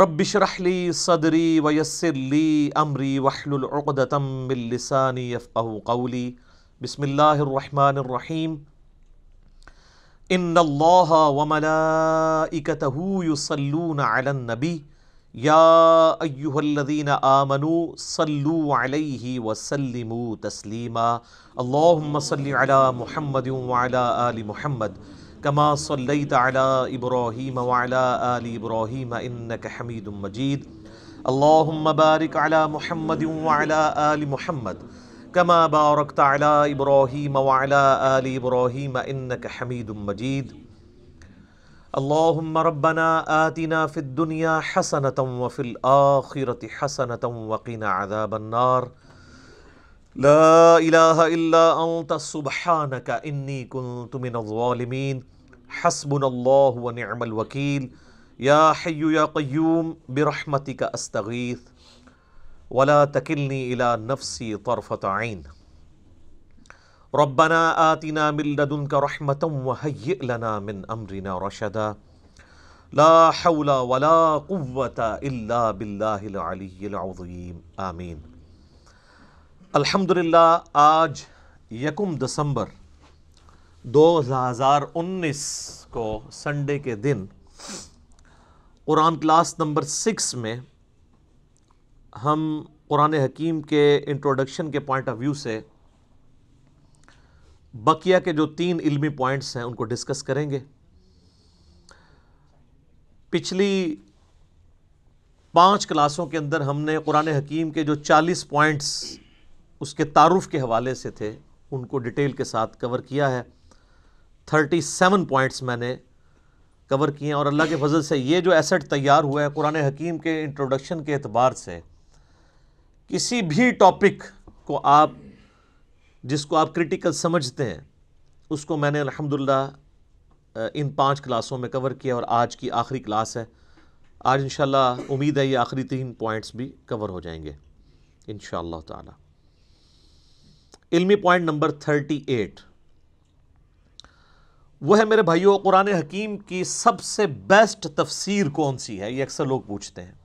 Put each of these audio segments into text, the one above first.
रबिशरहली सदरी वयसरली अमरी वहलतमिलसानी फ़ाउली बसमीम इन वमलाकतहूसलून अलनबी या अयुहल्लदीन आमनु सल्लु अलैहि वसल्लिमु तस्लीमा अल्लाहुम्म सल्लि अला मुहम्मद व अला आलि मुहम्मद كما صليت على إبراهيم وعلى آل إبراهيم إنك حميد مجيد اللهم بارك على محمد وعلى آل محمد كما باركت على إبراهيم وعلى آل إبراهيم إنك حميد مجيد اللهم ربنا آتنا في الدنيا حسنة وفي الآخرة حسنة وقنا عذاب النار لا إله إلا أنت سبحانك إني كنت من الظالمين حسبنا الله ونعم الوكيل يا حي يا قيوم برحمتك أستغيث ولا تكلني إلى نفسي طرفة عين ربنا آتنا من لدنك رحمة وهيئ لنا من أمرنا رشدا لا حول ولا قوة إلا بالله العلي العظيم آمين अल्हम्दुलिल्लाह आज यकुम दिसंबर 2019 को संडे के दिन कुरान क्लास नंबर सिक्स में हम कुरान हकीम के इंट्रोडक्शन के पॉइंट ऑफ व्यू से बकिया के जो तीन इल्मी पॉइंट्स हैं उनको डिस्कस करेंगे पिछली पांच क्लासों के अंदर हमने कुरान हकीम के जो चालीस पॉइंट्स उसके तारुफ के हवाले से थे उनको डिटेल के साथ कवर किया है थर्टी सेवन पॉइंट्स मैंने कवर किए हैं और अल्लाह के फजल से ये जो एसेट तैयार हुआ है कुरान हकीम के इंट्रोडक्शन के अतबार से किसी भी टॉपिक को आप जिसको आप क्रिटिकल समझते हैं उसको मैंने अल्हम्दुलिल्लाह इन पांच क्लासों में कवर किया और आज की आखिरी क्लास है आज इंशाल्लाह उम्मीद है ये आखिरी तीन पॉइंट्स भी कवर हो जाएंगे इन ताला इल्मी पॉइंट नंबर थर्टी एट वह है मेरे भाइयों कुरान हकीम की सबसे बेस्ट तफसीर कौन सी है ये अक्सर लोग पूछते हैं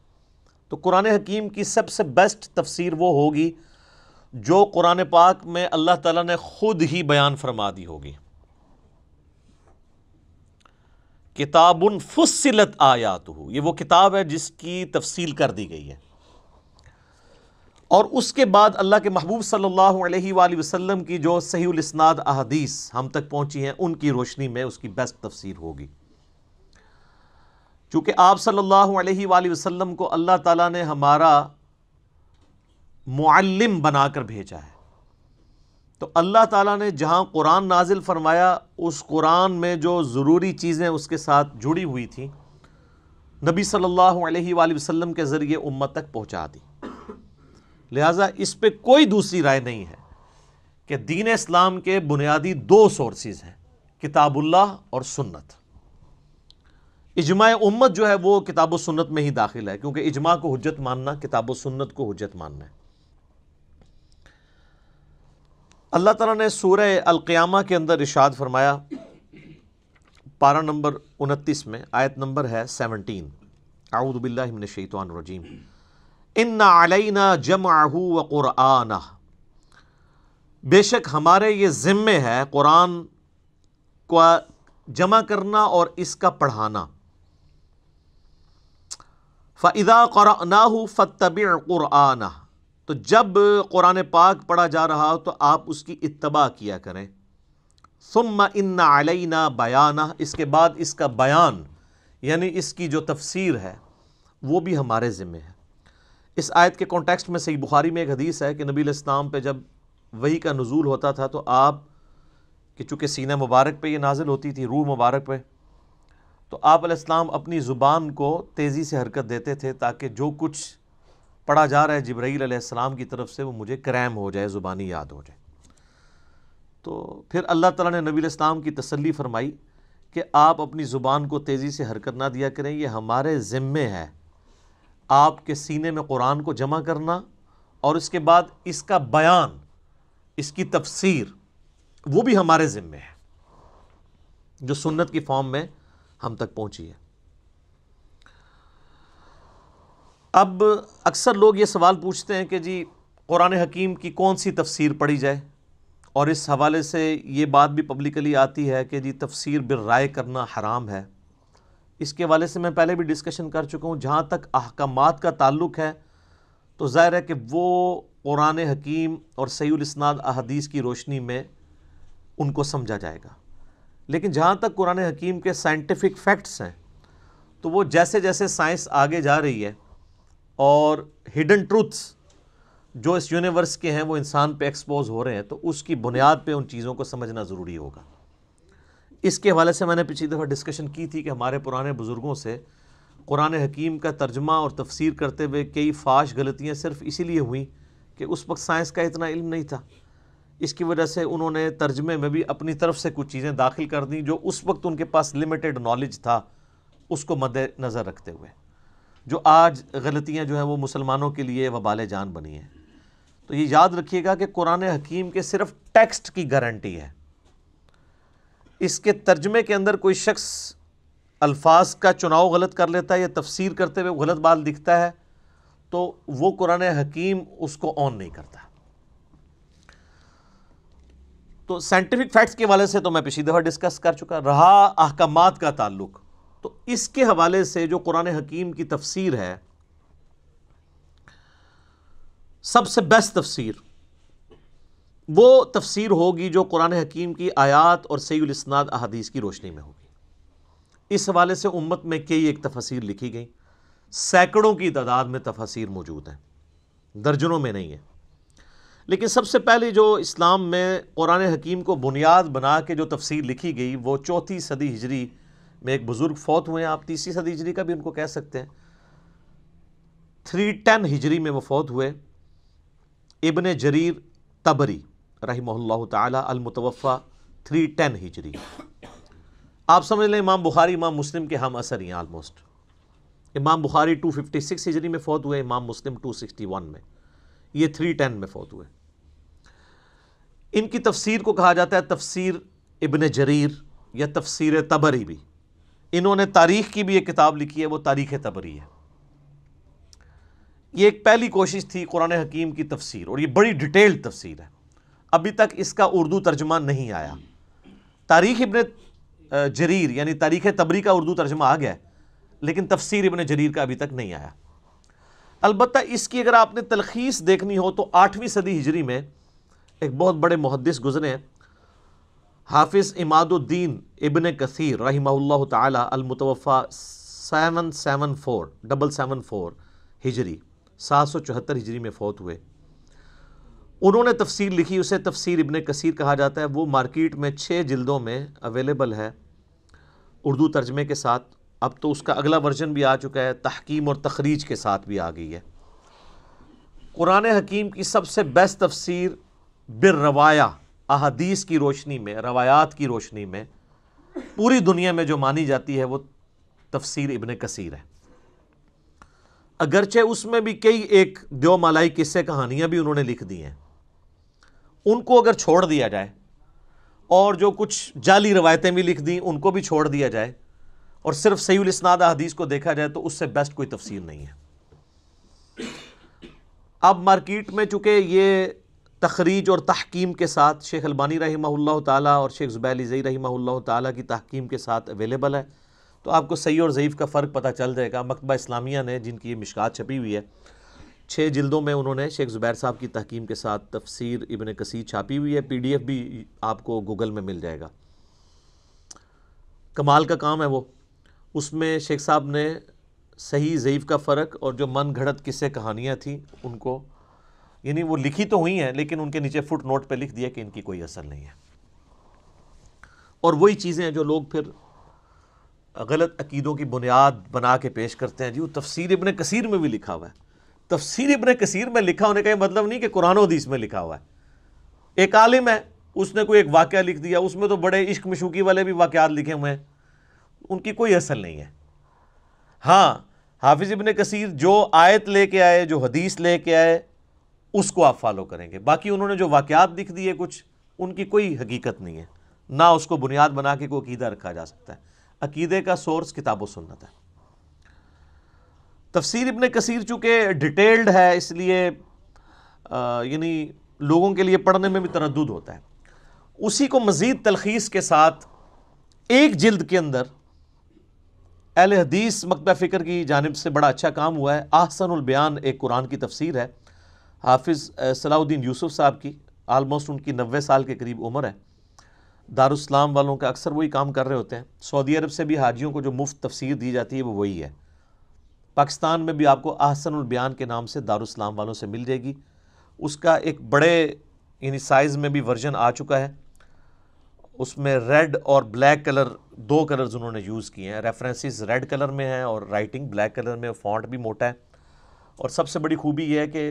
तो कुरान हकीम की सबसे बेस्ट तफसीर वो होगी जो कुरान पाक में अल्लाह ताला ने ख़ुद ही बयान फरमा दी होगी किताबुन फुसिलत आयात हो ये वो किताब है जिसकी तफसील कर दी गई है और उसके बाद अल्लाह के महबूब सल्लल्लाहु अलैहि वसल्लम की जो सही सहीस्नाद अहदीस हम तक पहुंची हैं उनकी रोशनी में उसकी बेस्ट तफसीर होगी चूँकि आप सल्लल्लाहु अलैहि वसल्लम को अल्लाह ताला ने हमारा मुअल्लिम बनाकर भेजा है तो अल्लाह ताला ने जहाँ कुरान नाजिल फरमाया उस कुरान में जो ज़रूरी चीज़ें उसके साथ जुड़ी हुई थी नबी सल्ला वसम के ज़रिए उम्म तक पहुँचा दी लिहाजा इस पर कोई दूसरी राय नहीं है कि दीन इस्लाम के बुनियादी दो सोर्सेज हैं किताबुल्लाह और सुन्नत इजमा उम्मत जो है वो किताब सुन्नत में ही दाखिल है क्योंकि इजमा को हजत मानना किताब सुन्नत को हजत मानना है अल्लाह ताला ने सूरह अलक़यामा के अंदर इशाद फरमाया पारा नंबर उनतीस में आयत नंबर है सेवनटीन आऊदबिल्लिमिनशैतवान रजीम इन्ना अलैना जम आहू व क़ुरान बेशक हमारे ये ज़िम्मे है क़ुरान को जमा करना और इसका पढ़ाना फ़ैदा क़ुराना हो फ़तब तो जब कुरान पाक पढ़ा जा रहा हो तो आप उसकी इतबा किया करें सुम इन अलैना बयाना इसके बाद इसका बयान यानी इसकी जो तफसीर है वो भी हमारे ज़िम्मे है इस आयत के कॉन्टेक्स्ट में सही बुखारी में एक हदीस है कि नबी इस्लाम पे जब वही का नज़ूल होता था तो आप कि चूँकि सीना मुबारक पे ये नाजिल होती थी रूह मुबारक पे तो आप इस्लाम अपनी ज़ुबान को तेज़ी से हरकत देते थे ताकि जो कुछ पढ़ा जा रहा है जब्राईल आसमाम की तरफ से वो मुझे क्रैम हो जाए ज़ुबानी याद हो जाए तो फिर अल्लाह तला ने नबी इस्लाम की तसली फरमाई कि आप अपनी ज़ुबान को तेज़ी से हरकत ना दिया करें ये हमारे ज़िम्मे है आपके सीने में कुरान को जमा करना और उसके बाद इसका बयान इसकी तफसीर वो भी हमारे ज़िम्मे है जो सुन्नत की फॉर्म में हम तक पहुंची है अब अक्सर लोग ये सवाल पूछते हैं कि जी कुरान हकीम की कौन सी तफसीर पढ़ी जाए और इस हवाले से ये बात भी पब्लिकली आती है कि जी तफसीर बिर राय करना हराम है इसके वाले से मैं पहले भी डिस्कशन कर चुका हूँ जहाँ तक अहकाम का ताल्लुक है तो ज़ाहिर है कि वो कुरान हकीम और सैलस्नाद अहदीस की रोशनी में उनको समझा जाएगा लेकिन जहाँ तक कुरान हकीम के साइंटिफिक फैक्ट्स हैं तो वो जैसे जैसे साइंस आगे जा रही है और हिडन ट्रूथ्स जो इस यूनिवर्स के हैं वो इंसान पे एक्सपोज हो रहे हैं तो उसकी बुनियाद पे उन चीज़ों को समझना ज़रूरी होगा इसके हवाले से मैंने पिछली दफ़ा डिस्कशन की थी कि हमारे पुराने बुज़ुर्गों से कुरान हकीम का तर्जमा और तफसीर करते हुए कई फाश गलतियाँ सिर्फ इसीलिए हुई कि उस वक्त साइंस का इतना इल्म नहीं था इसकी वजह से उन्होंने तर्जमे में भी अपनी तरफ से कुछ चीज़ें दाखिल कर दी जो उस वक्त उनके पास लिमिटेड नॉलेज था उसको नज़र रखते हुए जो आज गलतियाँ जो हैं वो मुसलमानों के लिए वबाल जान बनी हैं तो ये याद रखिएगा कि कुरान हकीम के सिर्फ टेक्स्ट की गारंटी है इसके तर्जमे के अंदर कोई शख्स अल्फाज का चुनाव गलत कर लेता है या तफसीर करते हुए गलत बात दिखता है तो वो कुरान हकीम उसको ऑन नहीं करता तो साइंटिफिक फैक्ट्स के हवाले से तो मैं पिछली दफ़ा डिस्कस कर चुका रहा अहकाम का ताल्लुक तो इसके हवाले से जो कुरान हकीम की तफसीर है सबसे बेस्ट तफसीर वो तफसीर होगी जो कुरान हकीम की आयात और सैलस्नाद अहादीस की रोशनी में होगी इस हवाले से उम्मत में कई एक तफसीर लिखी गई सैकड़ों की तादाद में तफसीर मौजूद हैं दर्जनों में नहीं है लेकिन सबसे पहले जो इस्लाम में कुरान हकीम को बुनियाद बना के जो तफसीर लिखी गई वो चौथी सदी हिजरी में एक बुज़ुर्ग फौत हुए हैं आप तीसरी सदी हिजरी का भी उनको कह सकते हैं थ्री टेन हिजरी में वो फौत हुए इबन जरीर तबरी रही तमतवफ़ा थ्री टेन हिजरी आप समझ लें इमाम बुखारी इमाम मुस्लिम के हम असर ही almost Imam Bukhari two fifty six हिजरी में फ़ौत हुए इमाम मुस्लिम टू सिक्सटी वन में ये थ्री टेन में फ़ौत हुए इनकी तफसीर को कहा जाता है तफसीर इबन जरीर या तफसीर तबरी भी इन्होंने तारीख़ की भी एक किताब लिखी है वो तारीख़ तबरी है ये एक पहली कोशिश थी कुरान हकीम की तफसीर और ये बड़ी डिटेल्ड तफसीर है अभी तक इसका उर्दू तर्जमा नहीं आया तारीख इबन जरीर यानी तारीख तबरी का उर्दू तर्जमा आ गया लेकिन तफसीर इबन जरीर का अभी तक नहीं आया अलबत् इसकी अगर आपने तलखीस देखनी हो तो आठवीं सदी हिजरी में एक बहुत बड़े मुहदस गुजरे हाफिज़ इमादुद्दीन इबन कसर रही तमतवफ़ा seven seven four double seven four हिजरी सात सौ चौहत्तर हिजरी में फ़ौत हुए उन्होंने तफसीर लिखी उसे तफसीर इबन कसीर कहा जाता है वो मार्केट में छः जिल्दों में अवेलेबल है उर्दू तर्जमे के साथ अब तो उसका अगला वर्जन भी आ चुका है तहकीम और तखरीज के साथ भी आ गई है कुरान हकीम की सबसे बेस्ट तफसीर रवाया अहदीस की रोशनी में रवायात की रोशनी में पूरी दुनिया में जो मानी जाती है वो तफसीर इबन कसीर है अगरचे उसमें भी कई एक दो मलाई किस्से कहानियाँ भी उन्होंने लिख दी हैं उनको अगर छोड़ दिया जाए और जो कुछ जाली रवायतें भी लिख दी उनको भी छोड़ दिया जाए और सिर्फ सईल इसनाद हदीस को देखा जाए तो उससे बेस्ट कोई तफसील नहीं है अब मार्केट में चूंकि ये तखरीज और तहकीम के साथ शेख अलबानी रही ताला और शेख ज़ुबैली रही ताला की तहकीम के साथ अवेलेबल है तो आपको सही और ज़यीफ़ का फ़र्क पता चल जाएगा मकतबा इस्लामिया ने जिनकी ये मिशकात छपी हुई है छः जिल्दों में उन्होंने शेख ज़ुबैर साहब की तहकीम के साथ तफसीर इबन कसी छापी हुई है पीडीएफ भी आपको गूगल में मिल जाएगा कमाल का काम है वो उसमें शेख साहब ने सही ज़यीफ़ का फ़र्क और जो मन घड़त किस्से कहानियाँ थीं उनको यानी वो लिखी तो हुई हैं लेकिन उनके नीचे फुट नोट पर लिख दिया कि इनकी कोई असर नहीं है और वही चीज़ें हैं जो लोग फिर गलत अकीदों की बुनियाद बना के पेश करते हैं जी वो तफसीर इबन कसीर में भी लिखा हुआ है तफसीर इबन कसीर में लिखा होने का यह मतलब नहीं कि कुरान हदीस में लिखा हुआ है एक आलिम है उसने कोई एक वाक़ लिख दिया उसमें तो बड़े इश्क मशूकी वाले भी वाक़ात लिखे हुए हैं उनकी कोई असल नहीं है हाँ हाफिज़ इबन कसीर जो आयत लेके आए जो हदीस लेके आए उसको आप फॉलो करेंगे बाकी उन्होंने जो वाक़ात लिख दिए कुछ उनकी कोई हकीकत नहीं है ना उसको बुनियाद बना के कोई अकीदा रखा जा सकता है अकीदे का सोर्स किताबों सुनना है तफसीर इबन कसीर चूँकि डिटेल्ड है इसलिए यानी लोगों के लिए पढ़ने में भी तरद होता है उसी को मज़ीद तलखीस के साथ एक जिल्द के अंदर अहल हदीस मकबा फ़िक्र की जानब से बड़ा अच्छा काम हुआ है आहसनबयान एक कुरान की तफसीर है हाफिज़ सलाउद्दीन यूसुफ साहब की आलमोस्ट उनकी नबे साल के करीब उम्र है दारुस्लाम वालों का अक्सर वही काम कर रहे होते हैं सऊदी अरब से भी हाजियों को जो मुफ्त तफसीर दी जाती है वो वही है पाकिस्तान में भी आपको आहसन बयान के नाम से दारुस्लाम वालों से मिल जाएगी उसका एक बड़े यानी साइज़ में भी वर्जन आ चुका है उसमें रेड और ब्लैक कलर दो कलर्स उन्होंने यूज़ किए हैं रेफरेंसेस रेड कलर में हैं और राइटिंग ब्लैक कलर में फॉन्ट भी मोटा है और सबसे बड़ी खूबी यह है कि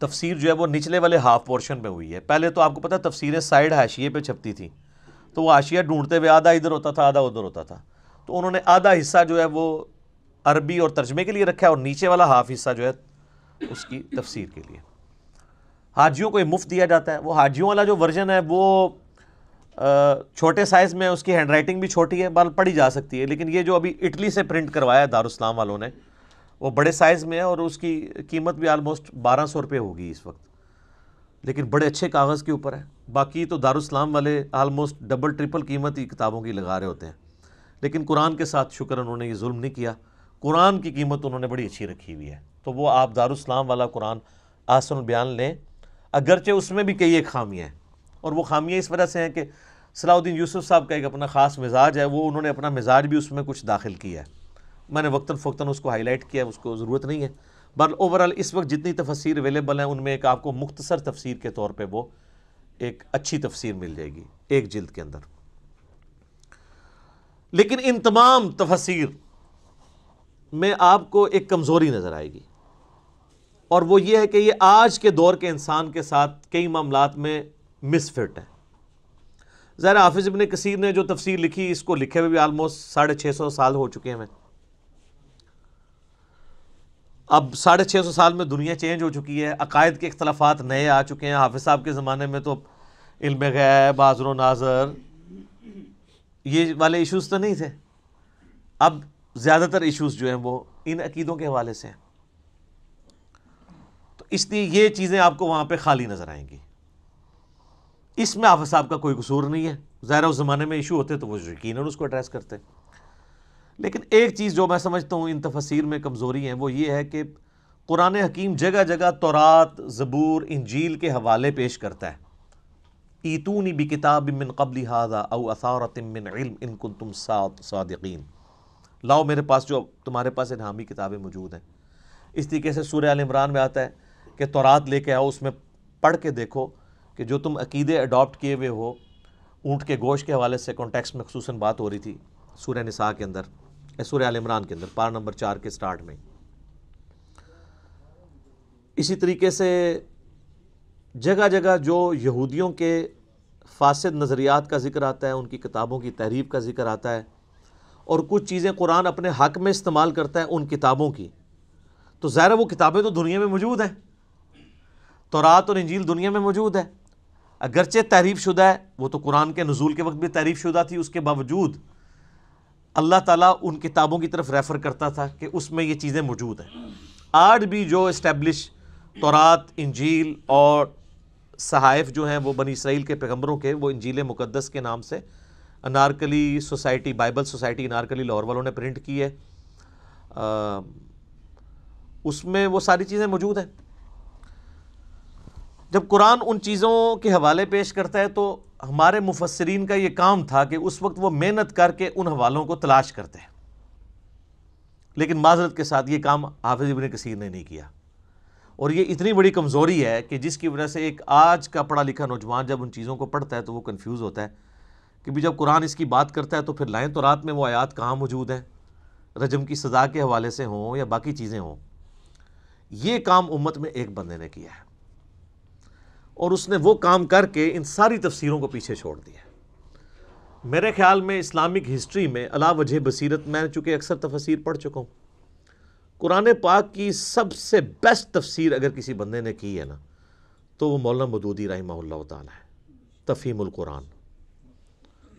तफसीर जो है वो निचले वाले हाफ पोर्शन में हुई है पहले तो आपको पता है तफसीरें साइड हाशिए पे छपती थी तो वो हाशिया ढूंढते हुए आधा इधर होता था आधा उधर होता था तो उन्होंने आधा हिस्सा जो है वो अरबी और तर्जमे के लिए रखा है और नीचे वाला हाफ हिस्सा जो है उसकी तफसीर के लिए हाजियों को ये मुफ्त दिया जाता है वो हाजियों वाला जो वर्जन है वो छोटे साइज़ में उसकी हैंड राइटिंग भी छोटी है बाल पढ़ी जा सकती है लेकिन ये जो अभी इटली से प्रिंट करवाया है दारुस्लाम वालों ने वो बड़े साइज़ में है और उसकी कीमत भी आलमोस्ट बारह सौ रुपये होगी इस वक्त लेकिन बड़े अच्छे कागज़ के ऊपर है बाकी तो दारुस्लाम वाले आलमोस्ट डबल ट्रिपल कीमत ही किताबों की लगा रहे होते हैं लेकिन कुरान के साथ शुक्र उन्होंने ये जुल्म नहीं किया कुरान की कीमत उन्होंने बड़ी अच्छी रखी हुई है तो वो आप दारुस्लाम वाला कुरान आसन बयान लें अगरचे उसमें भी कई एक खामियाँ हैं और वो खामियाँ इस वजह से हैं कि सलाउद्दीन यूसुफ साहब का एक अपना ख़ास मिजाज है वो उन्होंने अपना मिजाज भी उसमें कुछ दाखिल किया है मैंने वक्ता फ़क्ता उसको हाईलाइट किया उसको ज़रूरत नहीं है बट ओवरऑल इस वक्त जितनी तफसीर अवेलेबल हैं उनमें एक आपको मुख्तसर तफसीर के तौर पर वो एक अच्छी तफसीर मिल जाएगी एक जल्द के अंदर लेकिन इन तमाम तफसीर में आपको एक कमज़ोरी नज़र आएगी और वो ये है कि ये आज के दौर के इंसान के साथ कई मामला में मिसफिट है ज़ाहिर हाफिज़ इबन कसीर ने जो तफसीर लिखी इसको लिखे हुए भी आलमोस्ट साढ़े छः सौ साल हो चुके हैं अब साढ़े छः सौ साल में दुनिया चेंज हो चुकी है अकायद के अख्तलाफात नए आ चुके हैं हाफिज़ साहब के ज़माने में तो इल्म गैब हाजर नाजर ये वाले इशूज़ तो नहीं थे अब ज़्यादातर इशूज़ जो हैं वो इन अकीदों के हवाले से हैं तो इसलिए ये चीज़ें आपको वहाँ पर खाली नज़र आएंगी इसमें आफ साहब का कोई कसूर नहीं है ज़ाहिर उस ज़माने में इशू होते तो वो यकीन उसको एड्रेस करते लेकिन एक चीज़ जो मैं समझता हूँ इन तफसीर में कमज़ोरी है वो ये है कि कुरान हकीम जगह जगह तौरात ज़बूर इंजील के हवाले पेश करता है ईतूनी बि किताब मिन कबल हाजा असारत मिन इल्म इन तुम सात सादकिन लाओ मेरे पास जो तुम्हारे पास इनामी किताबें मौजूद हैं इस तरीके से सूर्य इमरान में आता है कि तौरात लेके आओ उसमें पढ़ के देखो कि जो तुम अकीदे अडॉप्ट किए हुए हो ऊँट के गोश के हवाले से कॉन्टेक्स्ट में खसूस बात हो रही थी सूर्य निसाह के अंदर सूर्य इमरान के अंदर पार नंबर चार के स्टार्ट में इसी तरीके से जगह जगह जो यहूदियों के फासद नज़रियात का जिक्र आता है उनकी किताबों की तहरीब का जिक्र आता है और कुछ चीज़ें कुरान अपने हक में इस्तेमाल करता है उन किताबों की तो ज़ाहिर वो किताबें तो दुनिया में मौजूद हैं तो रात और इंजील दुनिया में मौजूद है अगरचे तहरीफ शुदा है वो तो कुरान के नज़ूल के वक्त भी तहरीफ शुदा थी उसके बावजूद अल्लाह ताला उन किताबों की तरफ रेफ़र करता था कि उसमें ये चीज़ें मौजूद हैं आज भी जो इस्टेब्लिश तौरात इंजील और सहाइफ जो हैं वो बनी इसराइल के पैगम्बरों के वो इंजील मुकदस के नाम से Anarkali society Bible society Anarkali Lahore वालों ने प्रिंट की है आ, उसमें वो सारी चीज़ें मौजूद हैं जब कुरान उन चीज़ों के हवाले पेश करता है तो हमारे मुफसरीन का ये काम था कि उस वक्त वो मेहनत करके उन हवालों को तलाश करते हैं लेकिन माजरत के साथ ये काम हाफिज इबन कसीर ने नहीं किया और ये इतनी बड़ी कमज़ोरी है कि जिसकी वजह से एक आज का पढ़ा लिखा नौजवान जब उन चीज़ों को पढ़ता है तो वो कन्फ्यूज़ होता है कि भी जब कुरान इसकी बात करता है तो फिर लाएँ तो रात में वो आयात कहाँ मौजूद हैं रजम की सज़ा के हवाले से हों या बाकी चीज़ें हों ये काम उम्मत में एक बंदे ने किया है और उसने वो काम करके इन सारी तफसीरों को पीछे छोड़ दिया मेरे ख्याल में इस्लामिक हिस्ट्री में अला वजह बसीरत मैं चूँकि अक्सर तफसीर पढ़ चुका हूँ कुरान पाक की सबसे बेस्ट तफसीर अगर किसी बंदे ने की है ना तो वो मौलाना मदूदी रही है तफ़ीमुल कुरान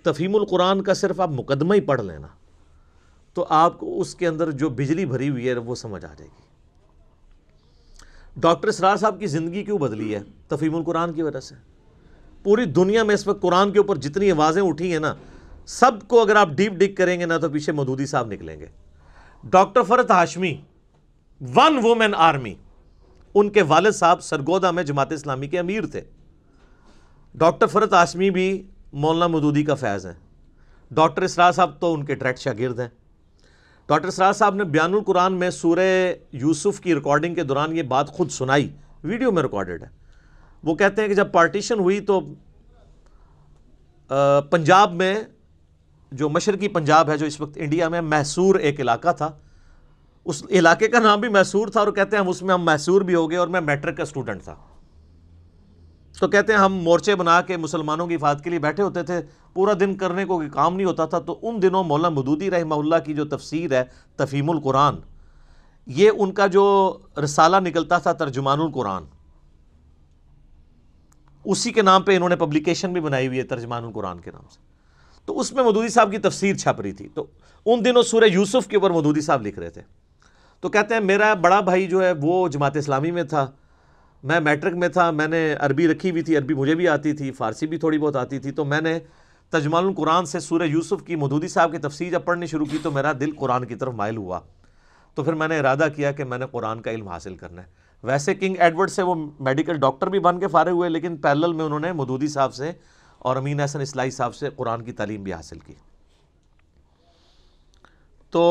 तफ़ीम कुरान का सिर्फ आप मुकदमा ही पढ़ लेना तो आपको उसके अंदर जो बिजली भरी हुई है वो समझ आ जाएगी डॉक्टर इसरार साहब की ज़िंदगी क्यों बदली है तफ़ीम कुरान की वजह से पूरी दुनिया में इस वक्त कुरान के ऊपर जितनी आवाज़ें उठी हैं ना सबको अगर आप डीप डिग करेंगे ना तो पीछे मदूदी साहब निकलेंगे doctor Farhat Hashmi one women army उनके वालद साहब सरगोदा में जमात इस्लामी के अमीर थे डॉक्टर फरत हाशमी भी मौलाना मदूदी का फैज़ है डॉक्टर इसरार साहब तो उनके डायरेक्ट शागिर्द हैं डॉक्टर इसरार साहब ने बयानुल कुरान में सूर्य यूसुफ की रिकॉर्डिंग के दौरान ये बात खुद सुनाई वीडियो में रिकॉर्डेड है वो कहते हैं कि जब पार्टीशन हुई तो पंजाब में जो मशरकी पंजाब है जो इस वक्त इंडिया में मैसूर एक इलाका था उस इलाके का नाम भी मैसूर था और कहते हैं हम उसमें हम मैसूर भी हो गए और मैं मैट्रिक का स्टूडेंट था तो कहते हैं हम मोर्चे बना के मुसलमानों की हिफात के लिए बैठे होते थे पूरा दिन करने को काम नहीं होता था तो उन दिनों मौलाना मदूदी रहमल्ला की जो तफसीर है तफीमुल कुरान ये उनका जो रसाला निकलता था तर्जुमानुल कुरान उसी के नाम पे इन्होंने पब्लिकेशन भी बनाई हुई है तर्जमानुल कुरान के नाम से तो उसमें मदूदी साहब की तफसीर छप रही थी तो उन दिनों सूर्य यूसुफ के ऊपर मदूदी साहब लिख रहे थे तो कहते हैं मेरा बड़ा भाई जो है वो जमात इस्लामी में था मैं मैट्रिक में था मैंने अरबी रखी हुई थी अरबी मुझे भी आती थी फ़ारसी भी थोड़ी बहुत आती थी तो मैंने तजमाल कुरान से सूर्य यूसुफ़ की मदूदी साहब की तफसीर जब पढ़नी शुरू की तो मेरा दिल कुरान की तरफ मायल हुआ तो फिर मैंने इरादा किया कि मैंने कुरान का इल्म हासिल करना है वैसे किंग एडवर्ड से वो मेडिकल डॉक्टर भी बन के फ़ारे हुए लेकिन पैरल में उन्होंने मदूदी साहब से और अमीन अहसन इसलाई साहब से कुरान की तालीम भी हासिल की तो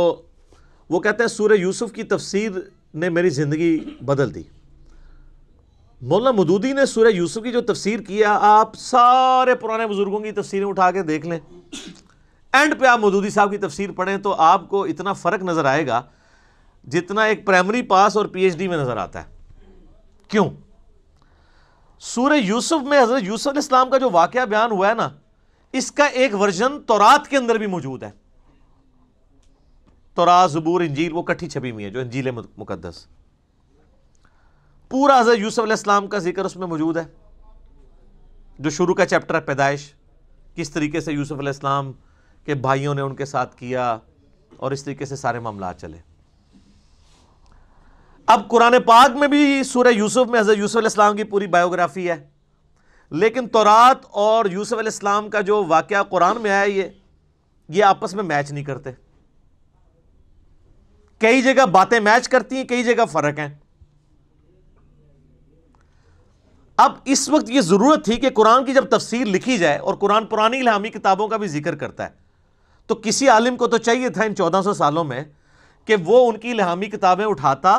वो कहते हैं सूर्य यूसुफ़ की तफसीर ने मेरी ज़िंदगी बदल दी मौलाना मदूदी ने सूर्य यूसुफ की जो तफसीर किया आप सारे पुराने बुजुर्गों की तफसीरें उठा के देख लें एंड पे आप मदूदी साहब की तफसीर पढ़ें तो आपको इतना फ़र्क नज़र आएगा जितना एक प्राइमरी पास और पीएचडी में नज़र आता है क्यों सूर्य यूसुफ में हज़रत यूसुफ इस्लाम का जो वाक़ बयान हुआ है ना इसका एक वर्जन तोरात के अंदर भी मौजूद है तोरा जबूर इंजील वो कट्ठी छपी हुई है जो इंजील मुकदस पूरा हज़रत यूसफ्लाम का जिक्र उसमें मौजूद है जो शुरू का चैप्टर है पैदाइश किस तरीके से यूसुफ इस्लाम के भाइयों ने उनके साथ किया और इस तरीके से सारे मामला चले अब कुरान पाक में भी सूर्य यूसुफ में हज़रत यूसुफ इस्लाम की पूरी बायोग्राफी है लेकिन तौरात और यूसुफ इस्लाम का जो वाक़ कुरान में आया ये ये आपस में मैच नहीं करते कई जगह बातें मैच करती हैं कई जगह फ़र्क हैं अब इस वक्त ये ज़रूरत थी कि कुरान की जब तफसीर लिखी जाए और कुरान पुरानी इलामी किताबों का भी जिक्र करता है तो किसी आलिम को तो चाहिए था इन चौदह सौ सालों में कि वो उनकी इलामी किताबें उठाता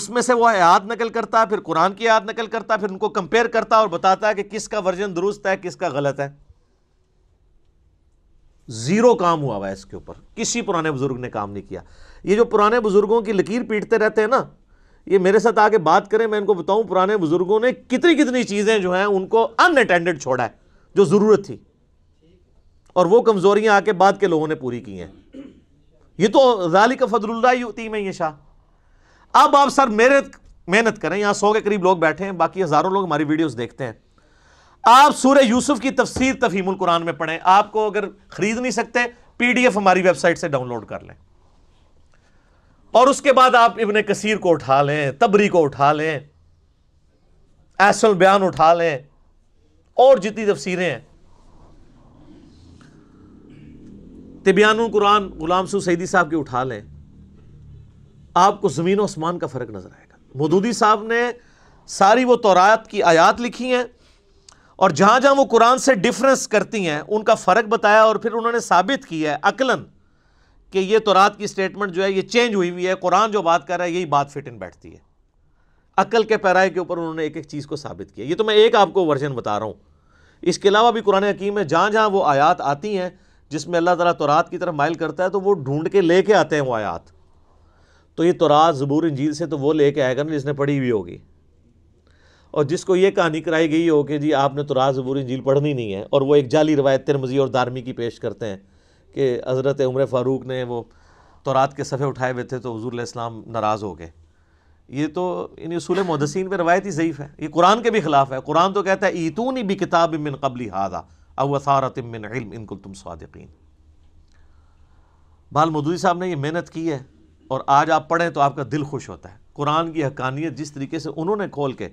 उसमें से वो आयात नकल करता फिर कुरान की आयात नकल करता फिर उनको कंपेयर करता और बताता है कि किसका वर्जन दुरुस्त है किसका गलत है ज़ीरो काम हुआ हुआ है इसके ऊपर किसी पुराने बुज़ुर्ग ने काम नहीं किया ये जो पुराने बुज़ुर्गों की लकीर पीटते रहते हैं ना ये मेरे साथ आके बात करें मैं इनको बताऊं पुराने बुजुर्गों ने कितनी कितनी चीज़ें जो हैं उनको अनअटेंडेड छोड़ा है जो ज़रूरत थी और वो कमजोरियां आके बाद के लोगों ने पूरी की हैं ये तो जाली का फजल्ला युती में ये शाह अब आप सर मेरे मेहनत करें यहां सौ के करीब लोग बैठे हैं बाकी हज़ारों लोग हमारी वीडियोज देखते हैं आप सूर्य यूसुफ की तफसीर तफहीमुल कुरान में पढ़ें आपको अगर ख़रीद नहीं सकते पीडीएफ हमारी वेबसाइट से डाउनलोड कर लें और उसके बाद आप इबन कसीर को उठा लें तबरी को उठा लें ऐसल बयान उठा लें और जितनी तफसीरें हैं तिबियान कुरान गुलाम सू सईदी साहब के उठा लें आपको ज़मीन और आसमान का फ़र्क नज़र आएगा मदूदी साहब ने सारी वो तोरात की आयात लिखी है और जहां जहां वो कुरान से डिफरेंस करती हैं उनका फ़र्क बताया और फिर उन्होंने साबित किया है अकलन कि ये तो रात की स्टेटमेंट जो है ये चेंज हुई हुई है कुरान जो बात कर रहा है यही बात फिट इन बैठती है अक्ल के पैराए के ऊपर उन्होंने एक एक चीज़ को साबित किया ये तो मैं एक आपको वर्जन बता रहा हूँ इसके अलावा भी कुरान हकीम में जहाँ जहाँ वो आयात आती हैं जिसमें अल्लाह ताला तौरात की तरफ माइल करता है तो वो ढूंढ के लेके आते हैं वो आयात तो ये तौरात ज़बूर इंजील से तो वो लेके आएगा ना जिसने पढ़ी हुई होगी और जिसको ये कहानी कराई गई हो कि जी आपने तो ज़बूर इंजील पढ़नी नहीं है और वो एक जाली रवायत तिरमजी और दारमी की पेश करते हैं कि हज़रत उम्र फ़ारूक ने वो तौरात के सफ़े उठाए हुए थे तो हज़ूल इस्लाम नाराज़ हो गए ये तो इन असूल मदसिन पर रवायती ज़यीफ़ है ये कुरान के भी खिलाफ है कुरान तो कहता है ईतून भी किताब इमिन कबली हादा अवसारत मिन इल्म इनकुल तुम सदकिन बाल मदूरी साहब ने ये मेहनत की है और आज आप पढ़ें तो आपका दिल खुश होता है कुरान की हकानियत जिस तरीके से उन्होंने खोल के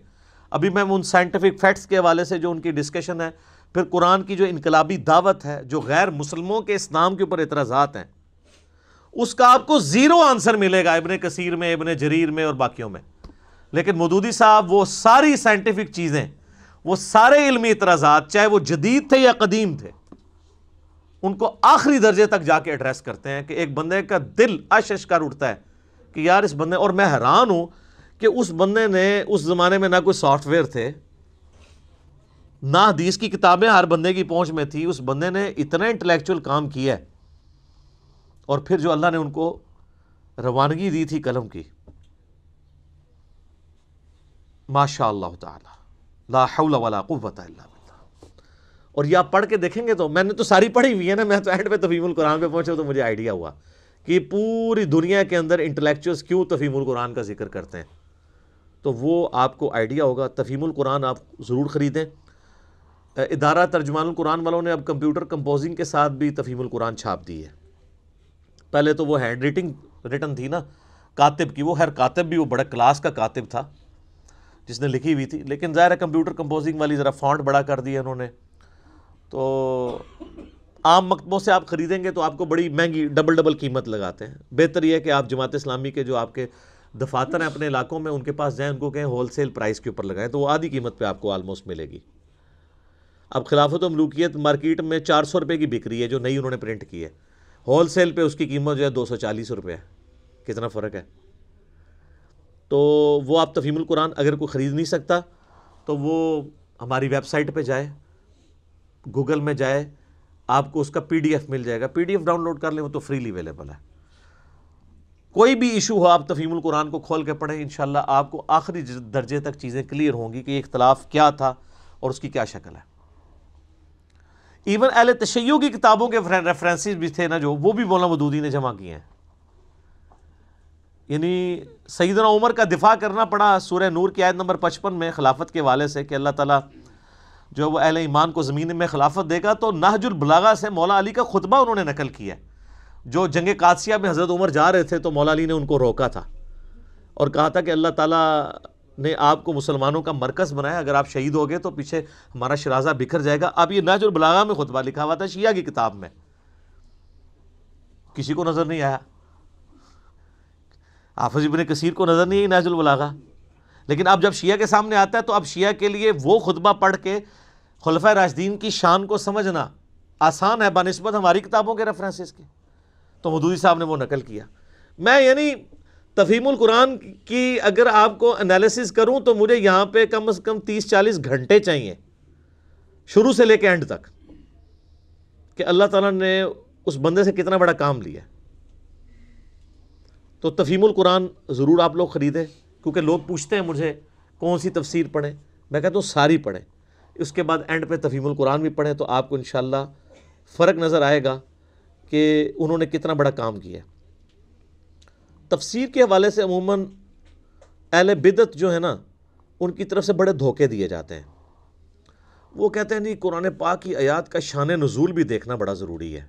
अभी मैं उन साइंटिफिक फैक्ट्स के हवाले से जो उनकी डिस्कशन है फिर कुरान की जो इनकलाबी दावत है जो गैर मुसलमों के इस्लाम के ऊपर इतराजात हैं उसका आपको ज़ीरो आंसर मिलेगा इबन कसीर में इबन जरीर में और बाकियों में लेकिन मदूदी साहब वो सारी साइंटिफिक चीज़ें वो सारे इलमी इतराजा चाहे वो जदीद थे या कदीम थे उनको आखिरी दर्जे तक जाके एड्रेस करते हैं कि एक बंदे का दिल अश कर उठता है कि यार इस बंदे और मैं हैरान हूँ कि उस बंदे ने उस ज़माने में ना कोई सॉफ्टवेयर थे ना हदीस की किताबें हर बंदे की पहुंच में थी उस बंदे ने इतना इंटेलेक्चुअल काम किया और फिर जो अल्लाह ने उनको रवानगी दी थी कलम की माशा ला वाला कुत और यह आप पढ़ के देखेंगे तो मैंने तो सारी पढ़ी हुई है ना मैं तो एंड पे तफीमुल कुरान पे पहुंचे तो मुझे आइडिया हुआ कि पूरी दुनिया के अंदर इंटेलेक्चुअल्स क्यों तफीमुल कुरान का जिक्र करते हैं तो वो आपको आइडिया होगा तफीमुल कुरान आप ज़रूर ख़रीदें इदारा तर्जमान कुरान वालों ने अब कंप्यूटर कंपोजिंग के साथ भी तफीम कुरान छाप दी है पहले तो वो हैंड रिटिंग रिटर्न थी ना कातिब की वो हर कातिब भी वो बड़ा क्लास का कातिब था जिसने लिखी हुई थी लेकिन ज़ाहिर है कंप्यूटर कंपोजिंग वाली ज़रा फॉन्ट बड़ा कर दिया उन्होंने तो आम मकतबों से आप ख़रीदेंगे तो आपको बड़ी महंगी डबल डबल कीमत लगाते हैं बेहतर यह है कि आप जमात इस्लामी के जो आपके दफातर हैं अपने इलाकों में उनके पास जाएँ उनको कहें होल सेल प्राइस के ऊपर लगाएं तो वो आधी कीमत पर आपको आलमोस्ट मिलेगी अब खिलाफत मलूकियत मार्केट में चार सौ रुपये की बिक्री है जो नई उन्होंने प्रिंट की है होल सेल पर उसकी कीमत जो है दो सौ चालीस रुपये है कितना फ़र्क है तो वो आप तफीमुल कुरान अगर कोई ख़रीद नहीं सकता तो वो हमारी वेबसाइट पे जाए गूगल में जाए आपको उसका पीडीएफ मिल जाएगा पीडीएफ डाउनलोड कर लें वो तो फ्रीली अवेलेबल है कोई भी इशू हो आप तफीमुल कुरान को खोल के पढ़ें इन आपको आखिरी दर्जे तक चीज़ें क्लियर होंगी कि इख्तलाफ क्या था और उसकी क्या शक्ल है इवन अहल तशैय की किताबों के रेफरेंसेस भी थे ना जो वो भी मौलाना मदूदी ने जमा किए हैं यानी सईदना उमर का दिफा करना पड़ा सूर्य नूर की आयत नंबर पचपन में खिलाफत के वाले से कि अल्लाह ताला जो वो अहल ईमान को ज़मीन में खिलाफत देगा तो नाहजुलबलागा बलागा से मौला अली का खुतबा उन्होंने नकल किया जो जंग कादसिया में हज़रत उमर जा रहे थे तो मौला अली ने उनको रोका था और कहा था कि अल्लाह ताला ने आपको मुसलमानों का मरकज़ बनाया अगर आप शहीद हो गए तो पीछे हमारा शराजा बिखर जाएगा अब ये नाजुल बलागा में खुतबा लिखा हुआ था शिया की किताब में किसी को नज़र नहीं आया हाफज इबन कसीर को नज़र नहीं आई नाजुल बलागा लेकिन अब जब शिया के सामने आता है तो अब शिया के लिए वो खुतबा पढ़ के खलफा राजदीन की शान को समझना आसान है बनस्बत हमारी किताबों के रेफरेंसेस के तो मदूदी साहब ने वो नकल किया मैं यानी तफीमुल कुरान की अगर आपको एनालिसिस करूं तो मुझे यहाँ पे कम अज़ कम तीस चालीस घंटे चाहिए शुरू से लेकर एंड तक कि अल्लाह ताला ने उस बंदे से कितना बड़ा काम लिया तो तफीमुल कुरान ज़रूर आप लोग ख़रीदें क्योंकि लोग पूछते हैं मुझे कौन सी तफसीर पढ़ें मैं कहता हूँ सारी पढ़ें उसके बाद एंड पे तफीमुल कुरान भी पढ़ें तो आपको इन फ़र्क नज़र आएगा कि उन्होंने कितना बड़ा काम किया तफसीर के हवाले से अमूमन अहल बिदत जो है ना उनकी तरफ से बड़े धोखे दिए जाते हैं वो कहते हैं नहीं कुरान पाक की आयात का शान नज़ूल भी देखना बड़ा ज़रूरी है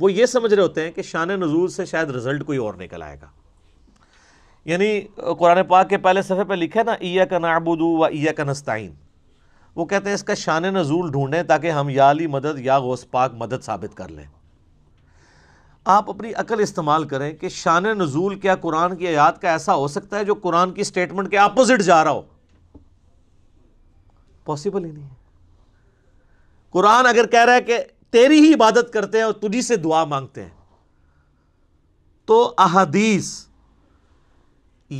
वो ये समझ रहे होते हैं कि शान नज़ूल से शायद रिज़ल्ट कोई और निकल आएगा यानी कुरान पाक के पहले सफ़े पर लिखा ना ईया का नाबुदू व ईया का नस्ताइन वो कहते हैं इसका शान नज़ूल ढूंढें ताकि हम याली मदद या गौस पाक मदद साबित कर लें आप अपनी अकल इस्तेमाल करें कि शान नज़ूल क्या कुरान की आयात का ऐसा हो सकता है जो कुरान की स्टेटमेंट के अपोजिट जा रहा हो पॉसिबल ही नहीं है कुरान अगर कह रहा है कि तेरी ही इबादत करते हैं और तुझी से दुआ मांगते हैं तो अहदीस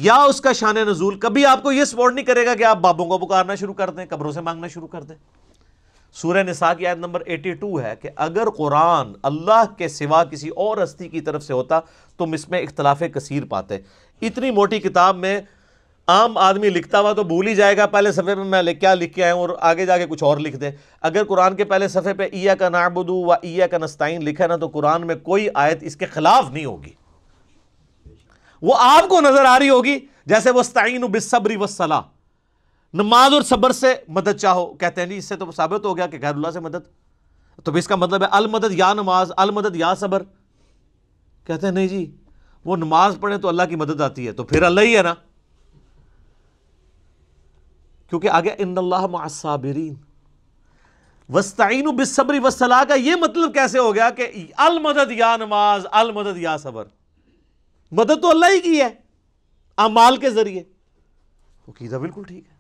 या उसका शान नजूल कभी आपको यह सपोर्ट नहीं करेगा कि आप बाबों को पुकारना शुरू कर दें कब्रों से मांगना शुरू कर दें सूर्य निसा की आयत नंबर 82 है कि अगर कुरान अल्लाह के सिवा किसी और हस्ती की तरफ से होता तो हम इसमें इख्तलाफ कसीर पाते इतनी मोटी किताब में आम आदमी लिखता हुआ तो भूल ही जाएगा पहले सफ़े पर मैं क्या लिख के आया हूँ और आगे जाके कुछ और लिख दे अगर कुरान के पहले सफ़े पर ईया का नाबुदू व ईया का नस्ताइन लिखा ना तो कुरान में कोई आयत इसके ख़िलाफ़ नहीं होगी वो आपको नज़र आ रही होगी जैसे वस्ताइन बिसब्री वसला नमाज और सब्र से मदद चाहो कहते हैं जी इससे तो साबित हो गया कि गैरुल्ला से मदद तो भी इसका मतलब है अल मदद या नमाज अल मदद या सब्र कहते हैं नहीं जी वो नमाज पढ़े तो अल्लाह की मदद आती है तो फिर अल्लाह ही है ना क्योंकि आगे इन साबिरीन वस्ताइन बिसबरी वसलाह का यह मतलब कैसे हो गया कि अल मदद या नमाज अल मदद या सबर मदद तो अल्लाह ही की है अमाल के जरिए तो कीजा बिल्कुल ठीक है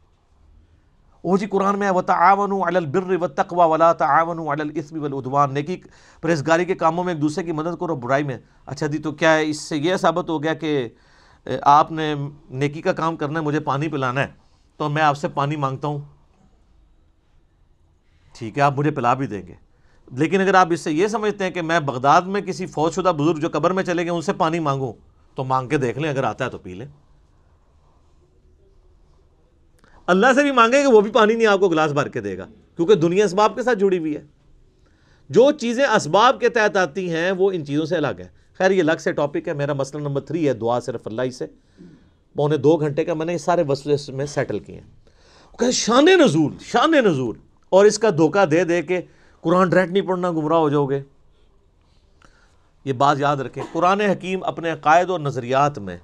ओह जी कुरान में वत आवनु अल बिर व तकवा वला तआवनु अल इसमी वल उदवान नेकी परहेजगारी के कामों में एक दूसरे की मदद करो बुराई में अच्छा दी तो क्या है इससे यह साबित हो गया कि आपने नेकी का काम करना है मुझे पानी पिलाना है तो मैं आपसे पानी मांगता हूँ ठीक है आप मुझे पिला भी देंगे लेकिन अगर आप इससे ये समझते हैं कि मैं बगदाद में किसी फौजशुदा बुज़ुर्ग जो कब्र में चले गए उनसे पानी मांगूँ तो मांग के देख लें अगर आता है तो पी लें अल्लाह से भी मांगेंगे वो भी पानी नहीं आपको गिलास भर के देगा क्योंकि दुनिया इसबाब के साथ जुड़ी हुई है जो चीज़ें इसबाब के तहत आती हैं वो इन चीज़ों से अलग है खैर ये अलग से टॉपिक है मेरा मसला नंबर थ्री है दुआ सिर्फ अल्लाह से पौने दो घंटे का मैंने इस सारे वसले में सेटल किए हैं कह शान नजूल शान नजूल और इसका धोखा दे दे के कुरान डायरेक्ट नहीं पढ़ना गुमराह हो जाओगे ये बात याद रखें कुरान हकीम अपने अकायद और नज़रियात में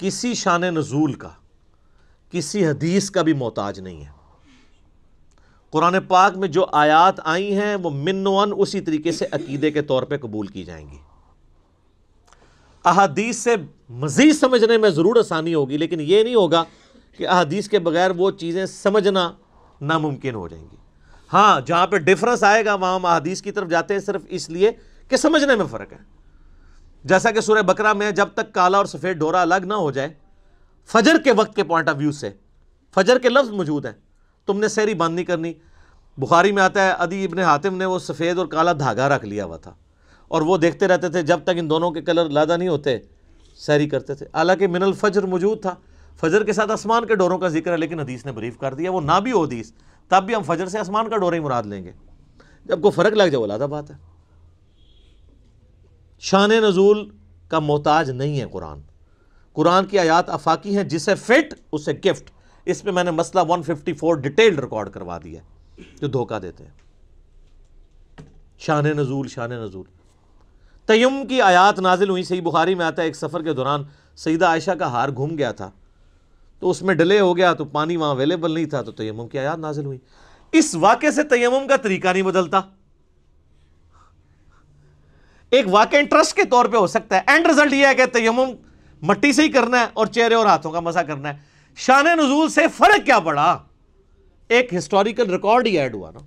किसी शान नजूल का किसी हदीस का भी मोहताज नहीं है कुरान पाक में जो आयात आई हैं वो मिनवन उसी तरीके से अकीदे के तौर पर कबूल की जाएंगी अहदीस से मज़ीद समझने में ज़रूर आसानी होगी लेकिन यह नहीं होगा कि अहादीस के बगैर वो चीज़ें समझना नामुमकिन हो जाएंगी हाँ जहां पर डिफरेंस आएगा वहाँ हम अहादीस की तरफ जाते हैं सिर्फ इसलिए कि समझने में फ़र्क है जैसा कि सूर्य बकरा में जब तक काला और सफ़ेद डोरा अलग ना हो जाए फजर के वक्त के पॉइंट ऑफ व्यू से फजर के लफ्ज़ मौजूद हैं तुमने सैरी बंद नहीं करनी बुखारी में आता है अदी इबन हातिम ने वो सफ़ेद और काला धागा रख लिया हुआ था और वो देखते रहते थे जब तक इन दोनों के कलर लादा नहीं होते सैरी करते थे हालांकि मिनल फजर मौजूद था फजर के साथ आसमान के डोरों का जिक्र है लेकिन हदीस ने बरीफ कर दिया वो ना भी होदीस तब भी हम फजर से आसमान का डोरे मुराद लेंगे जब को फ़र्क लग जाए वो लादा बात है शान नज़ूल का मोहताज नहीं है कुरान कुरान की आयात अफाकी हैं जिसे फिट उसे गिफ्ट इस पर मैंने मसला 154 डिटेल्ड रिकॉर्ड करवा दिया जो धोखा देते हैं शान नजूल शान नजूल तयम की आयात नाजिल हुई सही बुखारी में आता है एक सफ़र के दौरान सईदा आयशा का हार घूम गया था तो उसमें डिले हो गया तो पानी वहां अवेलेबल नहीं था तो तयम की आयात नाजिल हुई इस वाक्य से तयम का तरीका नहीं बदलता एक वाक़ इंटरेस्ट के तौर पे हो सकता है एंड रिजल्ट यह है कि तयम मट्टी से ही करना है और चेहरे और हाथों का मजा करना है शान नजूल से फ़र्क क्या पड़ा एक हिस्टोरिकल रिकॉर्ड ही ऐड हुआ ना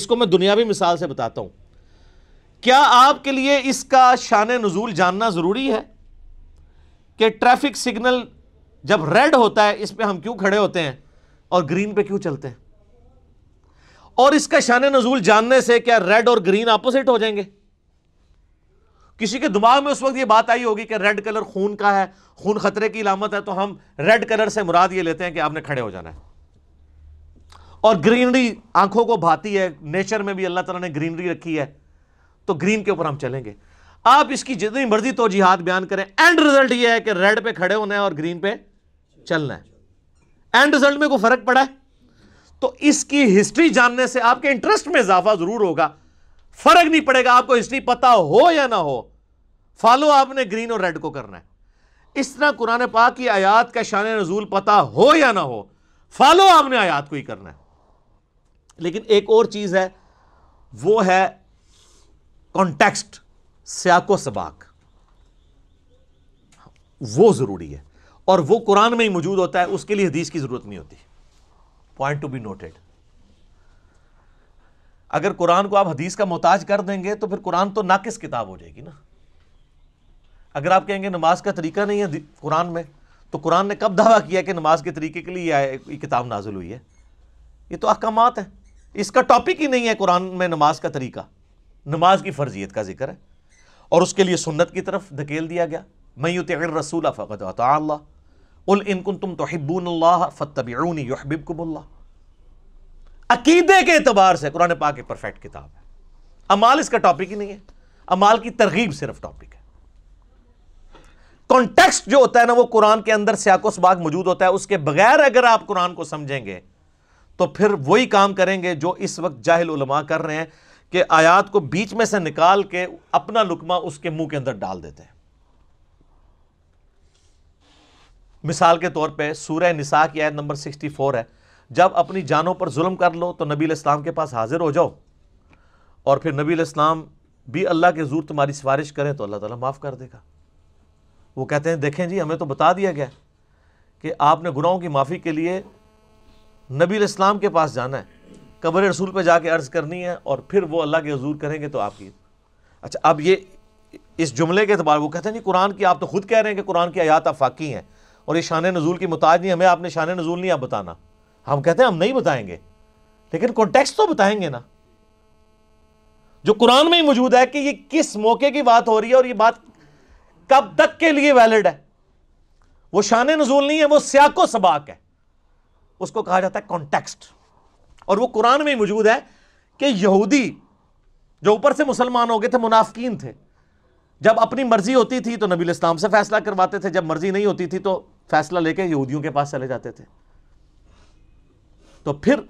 इसको मैं दुनियावी मिसाल से बताता हूं क्या आपके लिए इसका शान नजूल जानना ज़रूरी है कि ट्रैफिक सिग्नल जब रेड होता है इस पर हम क्यों खड़े होते हैं और ग्रीन पे क्यों चलते हैं और इसका शान नजूल जानने से क्या रेड और ग्रीन अपोजिट हो जाएंगे किसी के दिमाग में उस वक्त ये बात आई होगी कि रेड कलर खून का है खून खतरे की इलामत है तो हम रेड कलर से मुराद ये लेते हैं कि आपने खड़े हो जाना है और ग्रीनरी आंखों को भाती है नेचर में भी अल्लाह तला ने ग्रीनरी रखी है तो ग्रीन के ऊपर हम चलेंगे आप इसकी जितनी मर्जी तो जिहाद बयान करें एंड रिजल्ट यह है कि रेड पे खड़े होना है और ग्रीन पे चलना है एंड रिजल्ट में कोई फर्क पड़ा है तो इसकी हिस्ट्री जानने से आपके इंटरेस्ट में इजाफा जरूर होगा फर्क नहीं पड़ेगा आपको हिस्ट्री पता हो या ना हो फॉलो आपने ग्रीन और रेड को करना है इस तरह कुरान पाक की आयात का शान रजूल पता हो या ना हो फॉलो आपने आयात को ही करना है लेकिन एक और चीज़ है वो है कॉन्टेक्स्ट सियाको सबाक वो ज़रूरी है और वो कुरान में ही मौजूद होता है उसके लिए हदीस की ज़रूरत नहीं होती पॉइंट टू बी नोटेड अगर कुरान को आप हदीस का मोहताज कर देंगे तो फिर कुरान तो नाकिस किताब हो जाएगी ना अगर आप कहेंगे नमाज का तरीका नहीं है कुरान में तो कुरान ने कब दावा किया कि नमाज के तरीके के लिए ये किताब नाजुल हुई है ये तो अहकाम है इसका टॉपिक ही नहीं है कुरान में नमाज का तरीका नमाज की फ़र्जियत का जिक्र है और उसके लिए सुन्नत की तरफ धकेल दिया गया मैं तर रसूल फ़कत उल इनकुन तुम तोहिबून फ़तबीनी अकीदे के अतबार से कुरान पाक की परफेक्ट किताब है अमाल इसका टॉपिक ही नहीं है अमाल की तरगीब सिर्फ टॉपिक है कॉन्टेक्स्ट जो होता है ना वो कुरान के अंदर स्याकोस बाग मौजूद होता है उसके बगैर अगर आप कुरान को समझेंगे तो फिर वही काम करेंगे जो इस वक्त जाहिल उलमा कर रहे हैं कि आयात को बीच में से निकाल के अपना लुकमा उसके मुंह के अंदर डाल देते हैं मिसाल के तौर पे सूर्य निसा की आयत नंबर 64 है जब अपनी जानों पर जुल्म कर लो तो नबी इस्लाम के पास हाजिर हो जाओ और फिर नबी इस्लाम भी अल्लाह के जूर तुम्हारी सिफारिश करें तो अल्लाह ताला माफ़ कर देगा वो कहते हैं देखें जी हमें तो बता दिया गया कि आपने गुनाहों की माफ़ी के लिए नबी इस्लाम के पास जाना है कब्र रसूल पर जाके अर्ज़ करनी है और फिर वो अल्लाह के हजूर करेंगे तो आपकी अच्छा अब ये इस जुमले के अतबार वो कहते हैं जी कुरान की आप तो खुद कह रहे हैं कि कुरान की आयात आफाकी हैं और ये शान नजूल की मुताज नहीं हमें आपने शान नजूल नहीं आप बताना हम कहते हैं हम नहीं बताएंगे लेकिन कॉन्टेक्स्ट तो बताएंगे ना जो कुरान में ही मौजूद है कि ये किस मौके की बात हो रही है और ये बात कब तक के लिए वैलिड है वो शान नजूल नहीं है वो स्याको सबाक है उसको कहा जाता है कॉन्टेक्स्ट और वो कुरान में ही मौजूद है कि यहूदी जो ऊपर से मुसलमान हो गए थे मुनाफकिन थे जब अपनी मर्जी होती थी तो नबी इस्लाम से फैसला करवाते थे जब मर्जी नहीं होती थी तो फैसला लेके यहूदियों के पास चले जाते थे तो फिर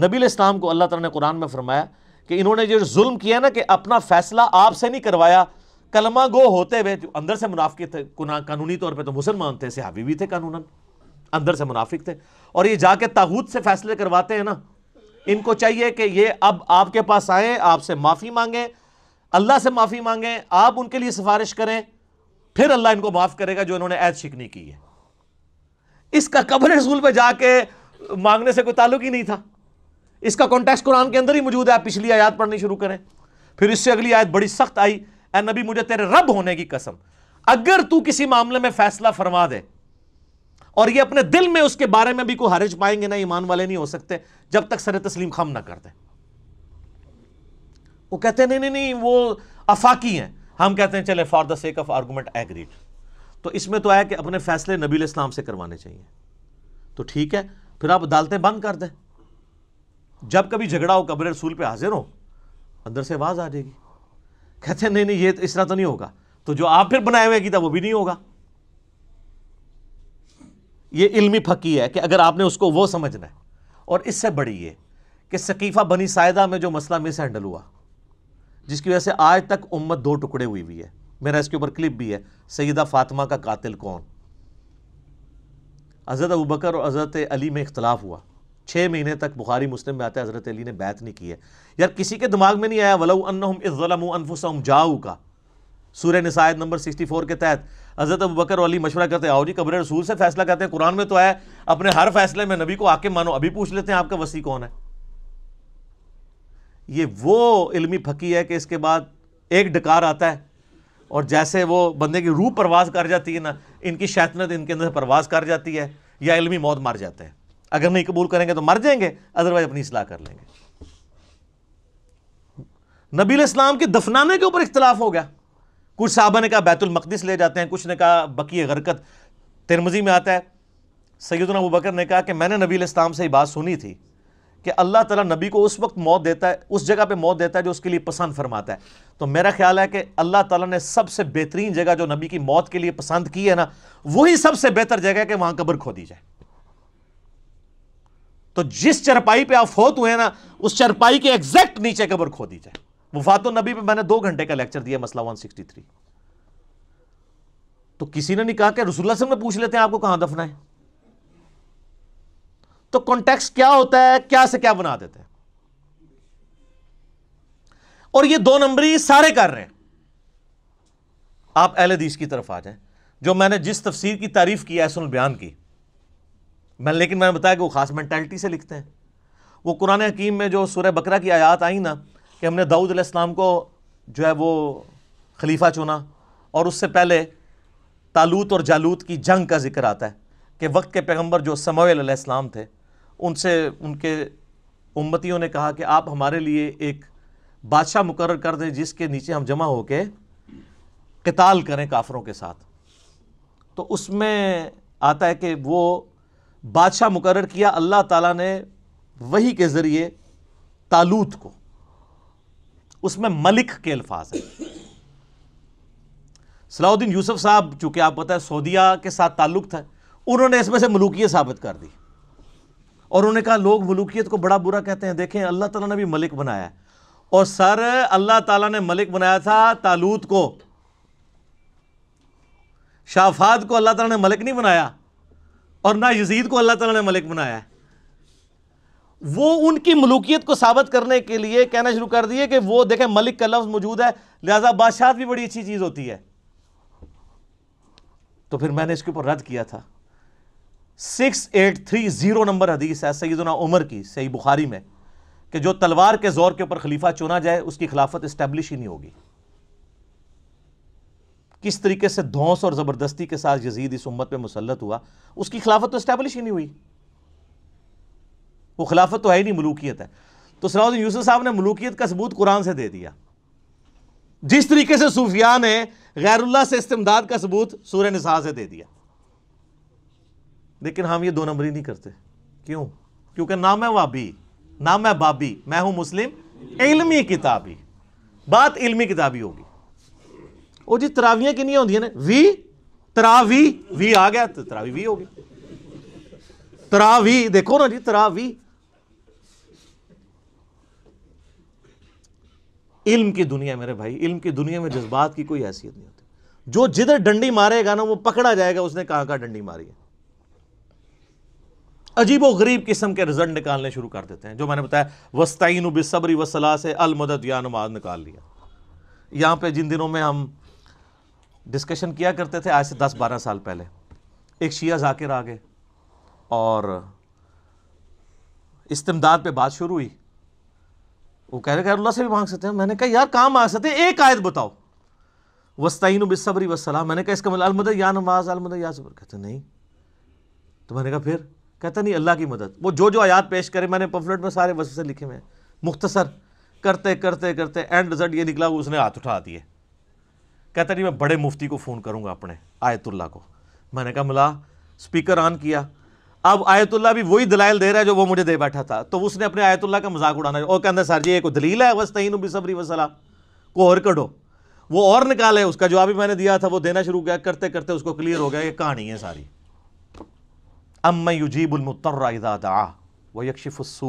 नबी इस्लाम को अल्लाह तला ने कुरान में फरमाया कि इन्होंने जो जुल्म किया ना कि अपना फैसला आपसे नहीं करवाया कलमा गो होते हुए अंदर से मुनाफिक थे कानूनी तौर पर तो मुसलमान थे हावी भी थे कानून अंदर से मुनाफिक थे और ये जाके ताहूत से फैसले करवाते हैं ना इनको चाहिए कि ये अब आपके पास आए आपसे माफ़ी मांगें अल्लाह से माफ़ी मांगें आप उनके लिए सिफारिश करें फिर अल्लाह इनको माफ़ करेगा जो इन्होंने ऐद शिकनी की है इसका कब्र रसूल पर जाके मांगने से कोई ताल्लुक ही नहीं था इसका कॉन्टेक्स्ट कुरान के अंदर ही मौजूद है आप पिछली आयत पढ़नी शुरू करें फिर इससे अगली आयत बड़ी सख्त आई ए नबी मुझे तेरे रब होने की कसम अगर तू किसी मामले में फैसला फरमा दे और ये अपने दिल में उसके बारे में भी कोई हरज पाएंगे ना ईमान वाले नहीं हो सकते जब तक सर तस्लीम खम ना कर दे वो कहते नहीं नहीं नहीं वो अफाकी हैं हम कहते हैं चले for the sake of argument agreed तो इसमें तो आया कि अपने फैसले नबी इस्लाम से करवाने चाहिए तो ठीक है फिर आप अदालतें बंद कर दें जब कभी झगड़ा हो कब्र रसूल पे हाजिर हो अंदर से आवाज़ आ जाएगी कहते हैं नहीं नहीं ये इस तरह तो नहीं होगा तो जो आप फिर बनाए हुए गीता वो भी नहीं होगा ये इल्मी फकी है कि अगर आपने उसको वो समझना है और इससे बड़ी ये कि सकीफ़ा बनी सायदा में जो मसला मिस हैंडल हुआ जिसकी वजह से आज तक उम्मत दो टुकड़े हुई हुई है मेरा इसके ऊपर क्लिप भी है सईदा फातिमा का कातिल कौन हज़रत अबू बकर और हज़रत अली में इख्तलाफ हुआ छः महीने तक बुखारी मुस्लिम में आता है हज़रत अली ने बैत नहीं की है यार किसी के दिमाग में नहीं आया वलम अनफुसम जाऊ का सूर्य नसायद नंबर सिक्सटी फोर के तहत हज़रत अबू बकर अली मशवरा करते आओ जी कब्र रसूल से फैसला करते हैं कुरान में तो आया अपने हर फैसले में नबी को आके मानो अभी पूछ लेते हैं आपका वसी कौन है ये वो इलमी फकी है कि इसके बाद एक डकार आता है और जैसे वो बंदे की रूह परवाज कर जाती है ना इनकी शैतनत इनके अंदर परवास परवाज कर जाती है या इलमी मौत मार जाते हैं अगर नहीं कबूल करेंगे तो मर जाएंगे अदरवाइज अपनी सलाह कर लेंगे नबी इस्लाम के दफनाने के ऊपर इख्तलाफ हो गया कुछ साहबा ने कहा बैतुलमकदस ले जाते हैं कुछ ने कहा बकी गरकत तिरमजी में आता है सैदुल अबू बकर ने कहा कि मैंने नबी इस्लाम से ही बात सुनी थी कि अल्लाह ताला नबी को उस वक्त मौत देता है उस जगह पे मौत देता है जो उसके लिए पसंद फरमाता है तो मेरा ख्याल है कि अल्लाह ताला ने सबसे बेहतरीन जगह जो नबी की मौत के लिए पसंद की है ना वही सबसे बेहतर जगह है कि वहां कब्र दी जाए तो जिस चरपाई पे आप फोत हुए ना उस चरपाई के एग्जैक्ट नीचे कब्र दी जाए वफात नबी पर मैंने दो घंटे का लेक्चर दिया मसला थ्री तो किसी ने नहीं कहा कि रसुल्ला से पूछ लेते हैं आपको कहां दफना है तो कॉन्टेक्स क्या होता है क्या से क्या बना देते हैं और ये दो नंबरी सारे कर रहे हैं आप हदीस की तरफ आ जाए जो मैंने जिस तफसीर की तारीफ की है सुन बयान की मैं लेकिन मैंने बताया कि वो ख़ास मैंटेलिटी से लिखते हैं वो कुरान हकीम में जो सूर्य बकरा की आयात आई ना कि हमने दाऊद अलैहिस्सलाम को जो है वो खलीफा चुना और उससे पहले तालूत और जालूत की जंग का जिक्र आता है कि वक्त के पैगम्बर जो समय इस्लाम थे उनसे उनके उम्मतियों ने कहा कि आप हमारे लिए एक बादशाह मुकर कर दें जिसके नीचे हम जमा होकर कताल करें काफरों के साथ तो उसमें आता है कि वो बादशाह मुकर किया अल्लाह ताला ने वही के ज़रिए तालूत को उसमें मलिक के अल्फाज हैं सलाउद्दीन यूसुफ साहब चूँकि आप पता है सऊदिया के साथ ताल्लुक था उन्होंने इसमें से मलूकियत साबित कर दी और उन्होंने कहा लोग मलूकियत को बड़ा बुरा कहते हैं देखें अल्लाह ताला ने भी मलिक बनाया और सर अल्लाह ताला ने मलिक बनाया था तालूत को शाफात को अल्लाह ताला ने मलिक नहीं बनाया और ना यजीद को अल्लाह ताला ने मलिक बनाया वो उनकी मलूकियत को साबित करने के लिए कहना शुरू कर दिए कि वो देखें मलिक का लफ्ज़ मौजूद है लिहाजा बादशाह भी बड़ी अच्छी चीज़ होती है तो फिर मैंने इसके ऊपर रद्द किया था six eight three zero number हदीस है सईदना उमर की सही बुखारी में कि जो तलवार के जोर के ऊपर खलीफा चुना जाए उसकी खिलाफत इस्टेब्लिश ही नहीं होगी किस तरीके से धौस और ज़बरदस्ती के साथ यजीद इस उम्मत पर मुसलत हुआ उसकी खिलाफत तो इस्टेब्लिश ही नहीं हुई वो खिलाफत तो है ही नहीं मलूकियत है तो सलाउद्दीन यूसुफ साहब ने मलूकियत का सबूत कुरान से दे दिया जिस तरीके से सूफिया ने गैरुल्ला से इस्तेमदाद का सबूत सूर्य निसाह से दे दिया लेकिन हम ये दो नंबरी नहीं करते क्यों क्योंकि ना मैं वाबी ना मैं बाबी मैं हूं मुस्लिम इलमी किताबी बात इलमी किताबी होगी वो जी तरावियां कि नहीं होंगी वी तरावी वी आ गया तो तरावी वी होगी तरावी देखो ना जी तरावी इल्म की दुनिया मेरे भाई इल्म की दुनिया में जज्बात की कोई हैसियत नहीं होती जो जिधर डंडी मारेगा ना वो पकड़ा जाएगा उसने कहां कहां डंडी मारी है अजीब गरीब किस्म के रिजल्ट निकालने शुरू कर देते हैं जो मैंने बताया वस्ताइन बिसबरी वसला से अलमदद या नुमाज निकाल लिया यहाँ पे जिन दिनों में हम डिस्कशन किया करते थे आज से दस बारह साल पहले एक शिया जाकिर आ गए और इस्तेमदाद पे बात शुरू हुई वो कह रहे कि अल्लाह से भी मांग सकते हैं मैंने कहा यार काम मांग सकते हैं एक आयत बताओ वस्ताइन बिसबरी वसला मैंने कहा इसका मतलब अलमद या नमाज अलमद या सबर कहते नहीं तो मैंने कहा फिर कहता नहीं अल्लाह की मदद वो जो जो आयात पेश करे मैंने पंफलेट में सारे वसवसे लिखे हुए हैं मुख्तसर करते करते करते एंड रिजल्ट ये निकला उसने हाथ उठा दिए कहता नहीं मैं बड़े मुफ्ती को फ़ोन करूँगा अपने आयतुल्ला को मैंने कहा मिला स्पीकर ऑन किया अब आयतुल्ला भी वही दलाइल दे रहा है जो वो मुझे दे बैठा था तो उसने अपने आयतुल्ला का मजाक उड़ाना और कहना सर जी ये कोई दलील है बस तहीन सबरी वसला को और कढ़ो वो और निकाले उसका जवाब भी मैंने दिया था वो देना शुरू किया करते करते उसको क्लियर हो गया ये कहानी है सारी अम्म युजीबुलमतर्रादा व यकशिफ़ु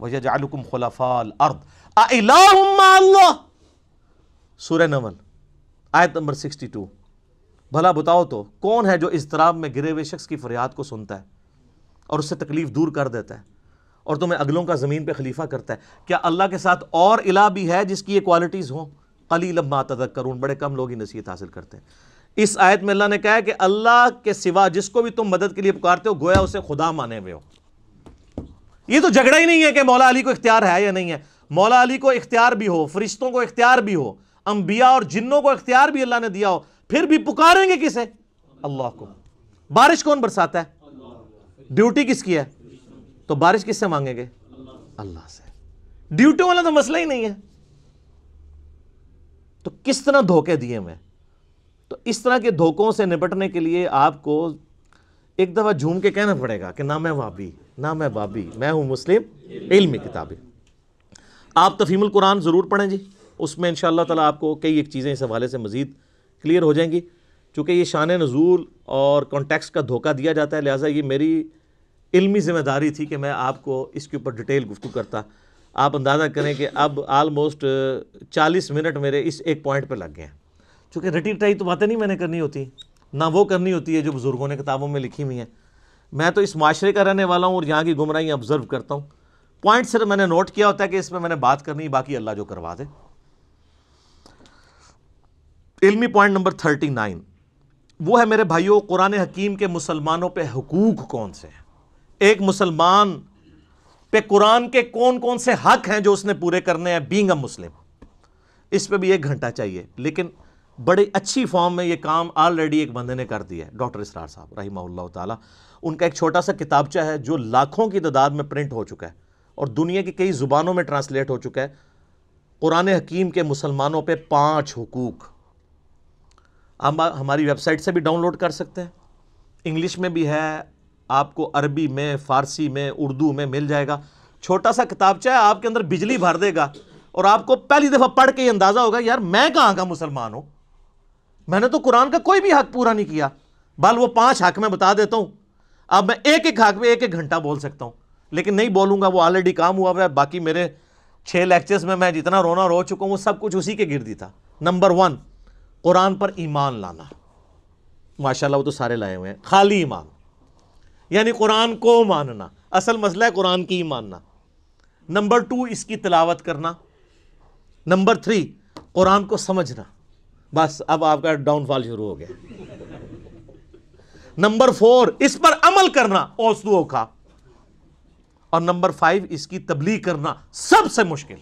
वजालकुम खुलाफाल अर्द सूर्य नमल आयत नंबर सिक्सटी टू भला बताओ तो कौन है जो इस में गिरे हुए शख्स की फरियाद को सुनता है और उससे तकलीफ दूर कर देता है और तुम्हें अगलों का ज़मीन पे खलीफा करता है क्या अल्लाह के साथ और इला भी है जिसकी ये क्वालिटीज़ हों कली लम्बा तदक बड़े कम लोग ही नसीहत हासिल करते हैं इस आयत में अल्लाह ने कहा है कि अल्लाह के सिवा जिसको भी तुम मदद के लिए पुकारते हो गोया उसे खुदा माने हुए हो ये तो झगड़ा ही नहीं है कि मौला अली को इख्तियार है या नहीं है मौला अली को इख्तियार भी हो फरिश्तों को इख्तियार भी हो अंबिया और जिन्नों को इख्तियार भी अल्लाह ने दिया हो फिर भी पुकारेंगे किसे अल्लाह को बारिश कौन बरसाता है ड्यूटी किसकी है तो बारिश किससे मांगेंगे अल्लाह से ड्यूटी वाला तो मसला ही नहीं है तो किस तरह धोखे दिए मैं तो इस तरह के धोखों से निपटने के लिए आपको एक दफ़ा झूम के कहना पड़ेगा कि ना मैं वाबी ना मैं बाबी मैं हूँ मुस्लिम इल्मी किताबें आप तफीमुल कुरान ज़रूर पढ़ें जी उसमें इन ताला आपको कई एक चीज़ें इस हवाले से मज़ीद क्लियर हो जाएंगी चूँकि ये शान नज़ूल और कॉन्टेक्स्ट का धोखा दिया जाता है लिहाजा ये मेरी इल्मी ज़िम्मेदारी थी कि मैं आपको इसके ऊपर डिटेल गुफ्तु करता आप अंदाज़ा करें कि अब आलमोस्ट चालीस मिनट मेरे इस एक पॉइंट पर लग गए हैं चूँकि रटी टाई तो बातें नहीं मैंने करनी होती ना वो करनी होती है जो बुज़ुर्गों ने किताबों में लिखी हुई हैं मैं तो इस माशरे का रहने वाला हूँ और यहाँ की गुमराहियाँ ऑब्ज़र्व करता हूँ पॉइंट सिर्फ मैंने नोट किया होता है कि इसमें मैंने बात करनी है बाकी अल्लाह जो करवा दे इल्मी पॉइंट नंबर थर्टी नाइन वो है मेरे भाइयों कुरान हकीम के मुसलमानों पे हकूक कौन से हैं एक मुसलमान पे कुरान के कौन कौन से हक हैं जो उसने पूरे करने हैं बींग अ मुस्लिम इस पर भी एक घंटा चाहिए लेकिन बड़े अच्छी फॉर्म में ये काम ऑलरेडी एक बंदे ने कर दिया है डॉक्टर इसरार साहब रही ताला उनका एक छोटा सा किताबचा है जो लाखों की तादाद में प्रिंट हो चुका है और दुनिया की कई ज़ुबानों में ट्रांसलेट हो चुका है कुरान हकीम के मुसलमानों पर पाँच हकूक़ हम हमारी वेबसाइट से भी डाउनलोड कर सकते हैं इंग्लिश में भी है आपको अरबी में फ़ारसी में उर्दू में मिल जाएगा छोटा सा किताबचा है आपके अंदर बिजली भर देगा और आपको पहली दफ़ा पढ़ के अंदाज़ा होगा यार मैं कहाँ का मुसलमान हूँ मैंने तो कुरान का कोई भी हक पूरा नहीं किया बल वो पांच हक मैं बता देता हूँ अब मैं एक एक हक में एक एक घंटा बोल सकता हूँ लेकिन नहीं बोलूँगा वो ऑलरेडी काम हुआ हुआ है बाकी मेरे छः लेक्चर्स में मैं जितना रोना रो चुका हूँ वो सब कुछ उसी के गिर था नंबर वन कुरान पर ईमान लाना माशाल्लाह वो तो सारे लाए हुए हैं खाली ईमान यानी कुरान को मानना असल मसला है कुरान की ही मानना नंबर टू इसकी तलावत करना नंबर थ्री कुरान को समझना बस अब आपका डाउनफॉल शुरू हो गया नंबर फोर इस पर अमल करना औसुओं का और नंबर फाइव इसकी तबलीग करना सबसे मुश्किल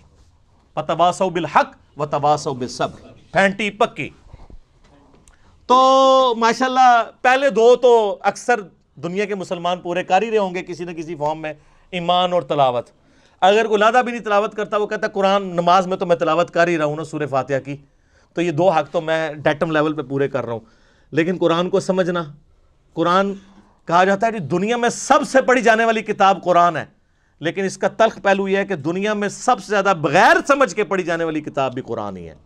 व तबासो बिल हक व तबासो बिल सब्र फैंटी पक्की तो माशाल्लाह पहले दो तो अक्सर दुनिया के मुसलमान पूरे कर ही रहे होंगे किसी न किसी फॉर्म में ईमान और तलावत अगर गुलादा भी नहीं तलावत करता वो कहता कुरान नमाज में तो मैं तलावत कर ही रहा हूँ ना सूर्य फातिहा की तो ये दो हक तो मैं डेटम लेवल पे पूरे कर रहा हूँ लेकिन कुरान को समझना कुरान कहा जाता है कि दुनिया में सबसे पढ़ी जाने वाली किताब कुरान है लेकिन इसका तल्ख पहलू यह है कि दुनिया में सबसे ज़्यादा बगैर समझ के पढ़ी जाने वाली किताब भी कुरान ही है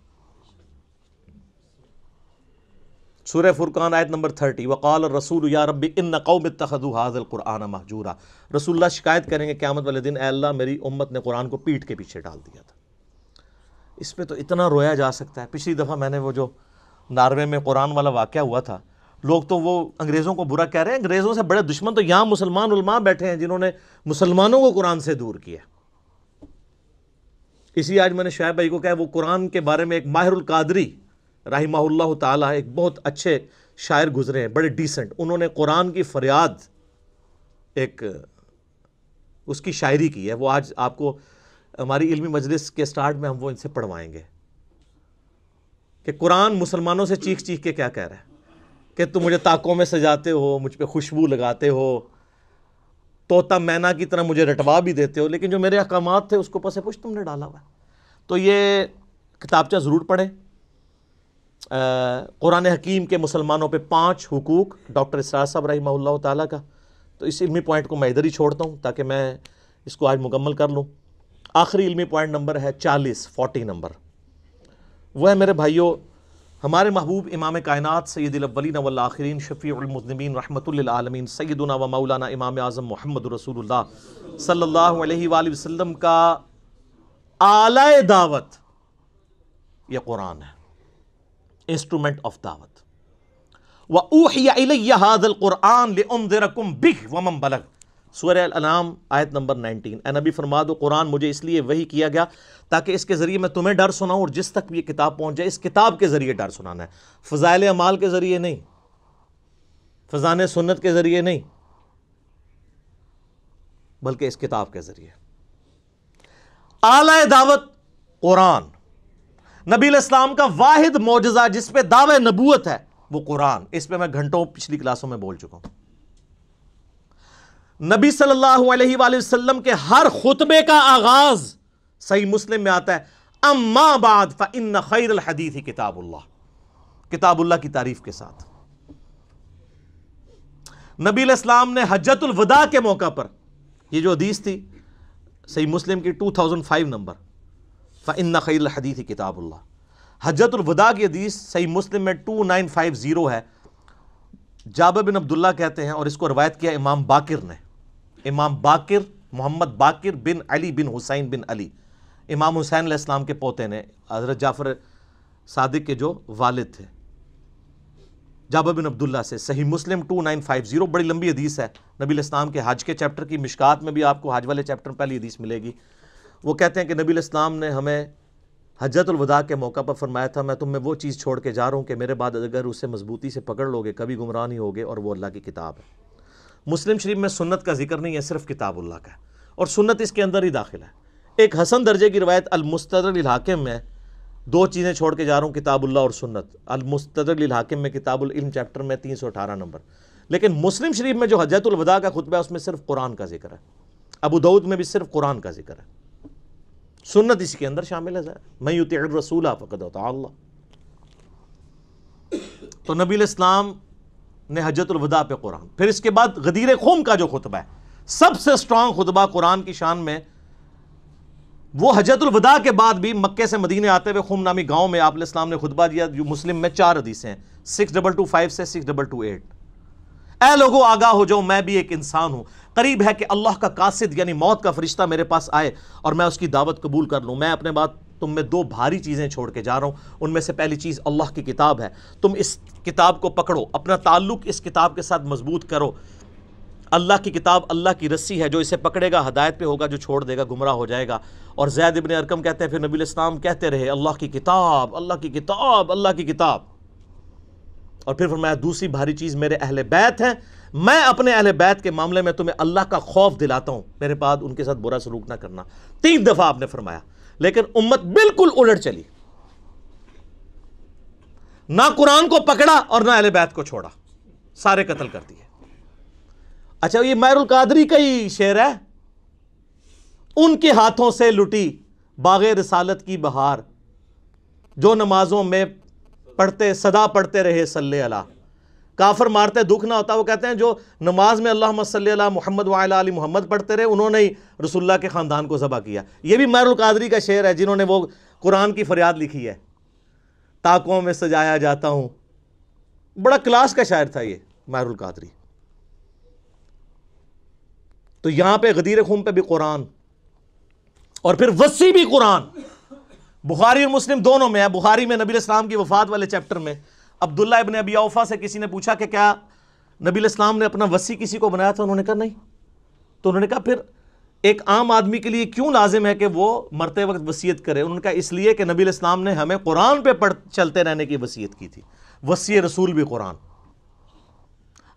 सूर्य फुरकान आयत नंबर थर्टी वकाल रसूल या रबी इन में तखदू हाजल कुरान महजूरा रसुल्ला शिकायत करेंगे क्यामत वाले दिन अल्लाह मेरी उम्मत ने कुरान को पीठ के पीछे डाल दिया था इस पर तो इतना रोया जा सकता है पिछली दफ़ा मैंने वो जो नार्वे में कुरान वाला वाक़ हुआ था लोग तो वो अंग्रेज़ों को बुरा कह रहे हैं अंग्रेज़ों से बड़े दुश्मन तो यहाँ मुसलमान उलमा बैठे हैं जिन्होंने मुसलमानों को कुरान से दूर किया इसी आज मैंने शाह भाई को कहा वो कुरान के बारे में एक माहिरुल कादरी राहिमाहुल्ला ताला एक बहुत अच्छे शायर गुजरे हैं बड़े डिसेंट उन्होंने कुरान की फरियाद एक उसकी शायरी की है वो आज आपको हमारी इल्मी मजलिस के स्टार्ट में हम वो इनसे पढ़वाएंगे कि कुरान मुसलमानों से चीख चीख के क्या कह रहा है कि तुम मुझे ताकों में सजाते हो मुझ पर खुशबू लगाते हो तोता मैना की तरह मुझे रटवा भी देते हो लेकिन जो मेरे अहकाम थे उसको पसे पुछ तुमने डाला हुआ तो ये किताबचा ज़रूर पढ़ें कुरान हकीम के मुसलमानों पर पाँच हुकूक डॉक्टर इसरार साहब रही तक का तो इस इलमी पॉइंट को मैं इधर ही छोड़ता हूँ ताकि मैं इसको आज मुकम्मल कर लूँ आखिरी इलमी पॉइंट नंबर है चालीस फोर्टी नंबर वह है मेरे भाइयों हमारे महबूब इमाम कायनत सैदिलवलिन वल्लाखरीन शफ़ीमज़नमीन रहमतुल्लामीन सैदना व मौलाना इमाम आज़म मोहम्मद रसूल सल्ला अलैहि का आलाय दावत यह कुरान है इंस्ट्रूमेंट ऑफ दावत वह ऊहिया हादल कुरान बिह वमन बलग सूर अनाम आयत नंबर 19 ए नबी कुरान मुझे इसलिए वही किया गया ताकि इसके ज़रिए मैं तुम्हें डर सुनाऊँ और जिस तक भी ये किताब पहुँच जाए इस किताब के ज़रिए डर सुनाना है फ़जाइल अमाल के ज़रिए नहीं फ़जान सुन्नत के ज़रिए नहीं बल्कि इस किताब के ज़रिए आला दावत कुरान नबी इस्लाम का वाहिद मोजा जिसपे दावे नबूत है वो कुरान इस पर मैं घंटों पिछली क्लासों में बोल चुका हूं नबी सल्लल्लाहु अलैहि वसल्लम के हर खुतबे का आगाज सही मुस्लिम में आता है अम्मा बाद फ़िन खैर हदीत ही किताबुल्ला किताबुल्ला की तारीफ के साथ नबी इस्लाम ने हजतुलवदा के मौका पर ये जो हदीस थी सही मुस्लिम की 2005 नंबर फ़िन खैर हदीत ही किताबुल्ला हजतुलवदा की हदीस सही मुस्लिम में 2950 है जाबर बिन अब्दुल्ला कहते हैं और इसको रवायत किया इमाम बाकिर ने इमाम बाकिर मोहम्मद बाकिर बिन अली बिन हुसैन बिन अली इमाम हुसैन इस्लाम के पोते ने हज़रत जाफ़र सादिक के जो वालिद थे जाबा बिन अब्दुल्ला से Sahih Muslim two nine five zero बड़ी लंबी हदीस है नबी इस्लाम के हज के चैप्टर की मिशकात में भी आपको हज वाले चैप्टर में पहली हदीस मिलेगी वो कहते हैं कि नबी इस्लाम ने हमें हजरतुलवदा के मौका पर फरमाया था मैं तुम में वो चीज़ छोड़ के जा रहा हूँ कि मेरे बाद अगर उसे मजबूती से पकड़ लोगे कभी गुमराह नहीं होगे और वो अल्लाह की किताब है मुस्लिम शरीफ में सुन्नत का जिक्र नहीं है सिर्फ किताबुल्ला का और सुन्नत इसके अंदर ही दाखिल है एक हसन दर्जे की रवायत अलमुस्तरहाकिम में दो चीज़ें छोड़ के जा रहा हूँ किताबुल्ला और सुन्नत अलमुस्तरहाकिम में किताबुल इल्म चैप्टर में तीन सौ अठारह नंबर लेकिन मुस्लिम शरीफ में जो हजरतुलवदा का खुतबा है उसमें सिर्फ कुरान का जिक्र है अबू दाऊद में भी सिर्फ कुरान का जिक्र है सुन्नत इसी के अंदर शामिल है मैं युत रसूल फ़कत तो नबी इस्लाम ने हजतुलवदा पे कुरान फिर इसके बाद गदीर खूम का जो खुतबा है सबसे स्ट्रांग खुतबा कुरान की शान में वो हजरतुलवदा के बाद भी मक्के से मदीने आते हुए खुम नामी गांव में आपल इस्लाम ने खुतबा दिया जो मुस्लिम में चार हदीसें हैं सिक्स डबल टू फाइव से सिक्स डबल टू एट ए लोगों आगा हो जाओ मैं भी एक इंसान हूं करीब है कि अल्लाह का कासिद यानी मौत का फरिश्ता मेरे पास आए और मैं उसकी दावत कबूल कर लूं मैं अपने बात तुम मैं दो भारी चीज़ें छोड़ के जा रहा हूँ उनमें से पहली चीज़ अल्लाह की किताब है तुम इस किताब को पकड़ो अपना ताल्लुक इस किताब के साथ मजबूत करो अल्लाह की किताब अल्लाह की रस्सी है जो इसे पकड़ेगा हदायत पे होगा जो छोड़ देगा गुमराह हो जाएगा और जैद इबन अरकम कहते हैं फिर नबी इस्लाम कहते रहे अल्लाह की किताब अल्लाह की किताब अल्लाह की किताब और फिर फरमाया दूसरी भारी चीज़ मेरे अहल बैत हैं मैं अपने अहल बैत के मामले में तुम्हें अल्लाह का खौफ दिलाता हूँ मेरे बाद उनके साथ बुरा सलूक ना करना तीन दफ़ा आपने फरमाया लेकिन उम्मत बिल्कुल उलट चली ना कुरान को पकड़ा और ना अहल बैत को छोड़ा सारे कत्ल कर दिए अच्छा ये मैरुल कादरी का ही शेर है उनके हाथों से लुटी बाग रसालत की बहार जो नमाजों में पढ़ते सदा पढ़ते रहे सल्ले अला काफर मारते दुख ना होता वो कहते हैं जो नमाज में अल्लाह मसल मोहम्मद वाली मोहम्मद पढ़ते रहे उन्होंने ही रसुल्ला के ख़ानदान को ज़बा किया ये भी मैरुल कादरी का शेर है जिन्होंने वो कुरान की फरियाद लिखी है ताकों में सजाया जाता हूँ बड़ा क्लास का शायर था ये मैरुल कादरी तो यहाँ पे गदीर खूम पे भी कुरान और फिर वसी भी कुरान बुखारी और मुस्लिम दोनों में है बुखारी में नबी इस्लाम की वफात वाले चैप्टर में अब्दुल्ला इबन अबी औफा से किसी ने पूछा कि क्या नबी इस्लाम ने अपना वसी किसी को बनाया था उन्होंने कहा नहीं तो उन्होंने कहा फिर एक आम आदमी के लिए क्यों लाजिम है कि वो मरते वक्त वसीयत करे उन्होंने कहा इसलिए कि नबी इस्लाम ने हमें कुरान पे पढ़ चलते रहने की वसीयत की थी वसी रसूल भी कुरान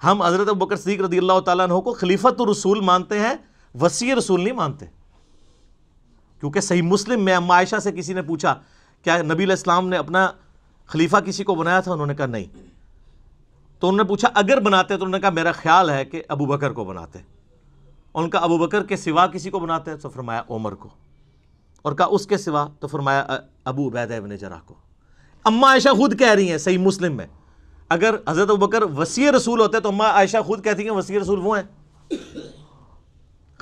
हम हज़रत बकर सदीक रदी अल्लाह तु को खलीफत रसूल मानते हैं वसी रसूल नहीं मानते क्योंकि सही मुस्लिम में अम्मा आयशा से किसी ने पूछा क्या नबी इस्लाम ने अपना खलीफा किसी को बनाया था उन्होंने कहा नहीं तो उन्होंने पूछा अगर बनाते तो उन्होंने कहा मेरा ख्याल है कि अबू बकर को बनाते उनका अबू बकर के सिवा किसी को बनाते हैं तो फरमाया उमर को और कहा उसके सिवा तो फरमाया अबू उबैदा इबन जरा को अम्मा आयशा खुद कह रही हैं सही मुस्लिम में अगर हज़रत अबू बकर वसी रसूल होते तो अम्मा आयशा खुद कहती हैं वसी रसूल वो हैं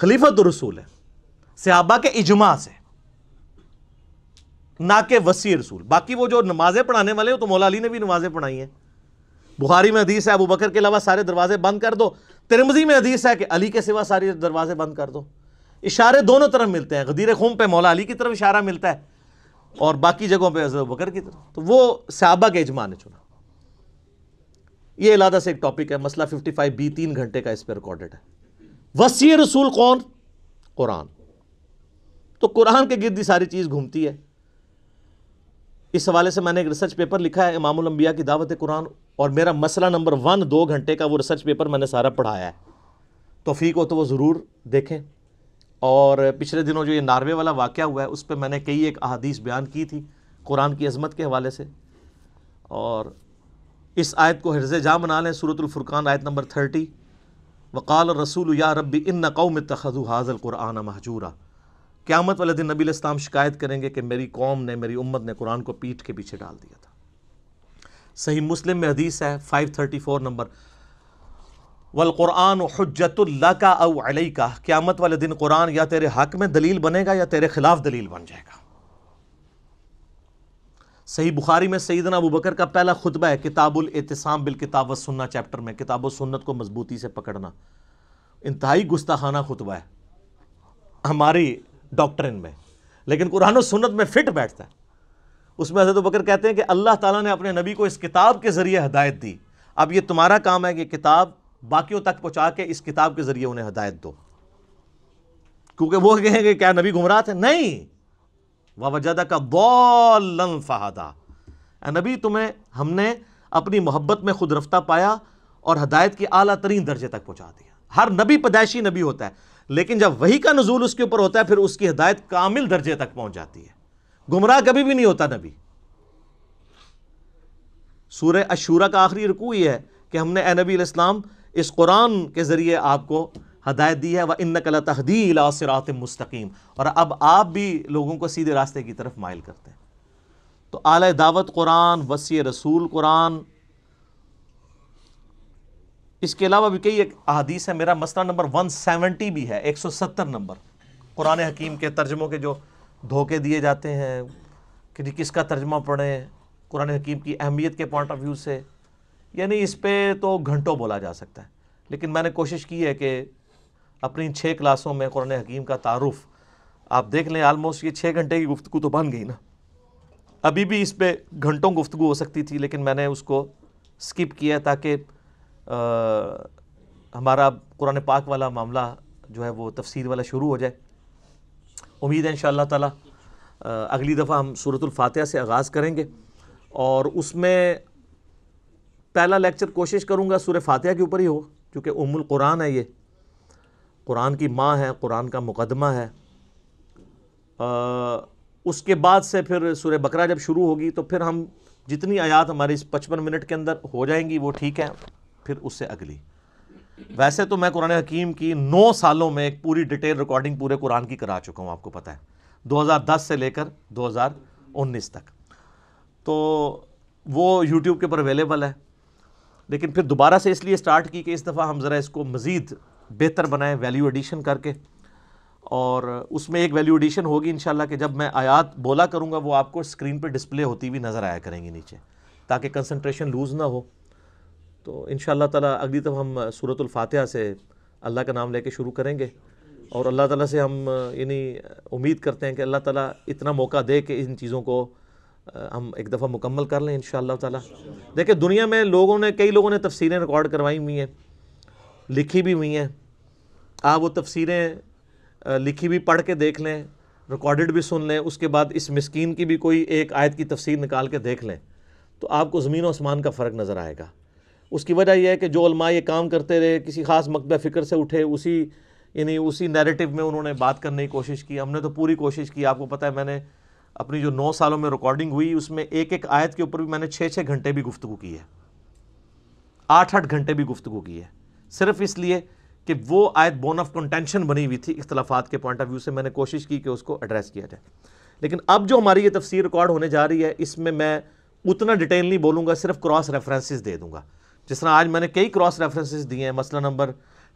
खलीफत तो रसूल है सहाबा के इजमा से ना के वसी रसूल बाकी वो जो नमाजें पढ़ाने वाले हो तो मौला अली ने भी नमाजें पढ़ाई हैं बुहारी में अदीस है अबू बकर के अलावा सारे दरवाजे बंद कर दो तिरमजी में अदीस है कि अली के सिवा सारे दरवाजे बंद कर दो इशारे दोनों तरफ मिलते हैं गदीर खूम पे मौला अली की तरफ इशारा मिलता है और बाकी जगहों पर हजरत बकर की तरफ तो वो सहाबा के इजमा ने चुना ये इलादा से एक टॉपिक है मसला 55 बी तीन घंटे का इस पर रिकॉर्डेड है वसी रसूल कौन कुरान तो कुरान के गिरदी सारी चीज़ घूमती है इस हवाले से मैंने एक रिसर्च पेपर लिखा है इमामुल अम्बिया की दावत कुरान और मेरा मसला नंबर वन दो घंटे का वो रिसर्च पेपर मैंने सारा पढ़ाया है तोफ़ी को तो वो ज़रूर देखें और पिछले दिनों जो ये नार्वे वाला वाक़ हुआ है उस पर मैंने कई एक अदीस बयान की थी कुरान की अजमत के हवाले से और इस आयत को हिरज जा मना लें सूरतुल्फ़ुरक़ान आयत नंबर थर्टी वक़ाल रसूल या रबी इन में तखजु हाजल कुरान महजूरा क्यामत वाले दिन नबी इस्लाम शिकायत करेंगे कि मेरी कौम ने मेरी उम्मत ने कुरान को पीठ के पीछे डाल दिया था सही मुस्लिम में हदीस है 534 नंबर वल कुरान हजतुल्ला का अवलई का क्यामत वाले दिन कुरान या तेरे हक में दलील बनेगा या तेरे खिलाफ दलील बन जाएगा सही बुखारी में सईदना अबू बकर का पहला खुतबा है किताबुल एतसाम बिल किताब सुन्ना चैप्टर में किताब सुन्नत को मजबूती से पकड़ना इंतहाई गुस्ताखाना खुतबा है हमारी डॉक्ट्रिन में लेकिन कुरान और सुन्नत में फिट बैठता है उसमें हजरत बकर कहते हैं कि अल्लाह ताला ने अपने नबी को इस किताब के ज़रिए हदायत दी अब ये तुम्हारा काम है कि किताब बाकियों तक पहुंचा के इस किताब के ज़रिए उन्हें हदायत दो क्योंकि वो कहेंगे क्या नबी गुमराह थे नहीं वह वजदा का बौलन फहादा नबी तुम्हें हमने अपनी मोहब्बत में खुद रफ्ता पाया और हदायत की अला तरीन दर्जे तक पहुंचा दिया हर नबी पदाइशी नबी होता है लेकिन जब वही का नजूल उसके ऊपर होता है फिर उसकी हिदायत कामिल दर्जे तक पहुंच जाती है गुमराह कभी भी नहीं होता नबी सूर्य अशूरा का आखिरी रुकू यह है कि हमने ए नबी इस्लाम इस कुरान के ज़रिए आपको हदायत दी है व इन कला तहदी सिरात मुस्तकीम और अब आप भी लोगों को सीधे रास्ते की तरफ माइल करते हैं तो आल दावत कुरान वसी रसूल कुरान इसके अलावा भी कई एक अहदीस है मेरा मसला नंबर 170 भी है 170 नंबर कुरान हकीम के तर्जमों के जो धोखे दिए जाते हैं कि जी किसका तर्जमा पढ़ें कुरान हकीम की अहमियत के पॉइंट ऑफ व्यू से यानी इस पर तो घंटों बोला जा सकता है लेकिन मैंने कोशिश की है कि अपनी छः क्लासों में कुरान हकीम का तारुफ़ आप देख लें आलमोस्ट ये छः घंटे की गुफ्तु तो बन गई ना अभी भी इस पर घंटों गुफ्तु हो सकती थी लेकिन मैंने उसको स्किप किया ताकि हमारा कुरान पाक वाला मामला जो है वो तफसीर वाला शुरू हो जाए उम्मीद है इन शाह अगली दफ़ा हम सूरतफातह से आगाज़ करेंगे और उसमें पहला लेक्चर कोशिश करूँगा सूर फातह के ऊपर ही हो क्योंकि उमुल कुरान है ये कुरान की माँ है कुरान का मुकदमा है आ, उसके बाद से फिर सूर बकरा जब शुरू होगी तो फिर हम जितनी आयात हमारी इस पचपन मिनट के अंदर हो जाएंगी वो ठीक है फिर उससे अगली वैसे तो मैं कुरान हकीम की नौ सालों में एक पूरी डिटेल रिकॉर्डिंग पूरे कुरान की करा चुका हूँ आपको पता है 2010 से लेकर 2019 तक तो वो यूट्यूब के ऊपर अवेलेबल है लेकिन फिर दोबारा से इसलिए स्टार्ट की कि इस दफ़ा हम ज़रा इसको मज़ीद बेहतर बनाएं वैल्यू एडिशन करके और उसमें एक वैल्यू एडिशन होगी इन कि जब मैं आयात बोला करूँगा वो आपको स्क्रीन पर डिस्प्ले होती हुई नज़र आया करेंगी नीचे ताकि कंसनट्रेशन लूज़ ना हो तो इन ताला अगली तब हम सूरतफ़ातह से अल्लाह का नाम लेके शुरू करेंगे और अल्लाह ताला से हम यानी उम्मीद करते हैं कि अल्लाह ताला इतना मौका दे कि इन चीज़ों को हम एक दफ़ा मुकम्मल कर लें इन ताला देखिए दुनिया में लोगों ने कई लोगों ने तफसीरें रिकॉर्ड करवाई हुई हैं लिखी भी हुई हैं आप वो तफसीरें लिखी भी पढ़ के देख लें रिकॉर्डेड भी सुन लें उसके बाद इस मस्किन की भी कोई एक आयत की तफसीर निकाल के देख लें तो आपको ज़मीन और आसमान का फ़र्क नज़र आएगा उसकी वजह यह है कि जो अलमा ये काम करते रहे किसी ख़ास मकब फ़िक्र से उठे उसी यानी उसी नैरेटिव में उन्होंने बात करने की कोशिश की हमने तो पूरी कोशिश की आपको पता है मैंने अपनी जो नौ सालों में रिकॉर्डिंग हुई उसमें एक एक आयत के ऊपर भी मैंने छः छः घंटे भी गुफ्तु की है आठ आठ घंटे भी गुफ्तु की है सिर्फ इसलिए कि वो आयत बोन ऑफ कंटेंशन बनी हुई थी इख्तलाफात के पॉइंट ऑफ व्यू से मैंने कोशिश की कि उसको एड्रेस किया जाए लेकिन अब जो हमारी ये तफसीर रिकॉर्ड होने जा रही है इसमें मैं उतना डिटेल नहीं बोलूँगा सिर्फ क्रॉस रेफरेंसेस दे दूँगा जिस तरह आज मैंने कई क्रॉस रेफरेंसेस दिए हैं मसला नंबर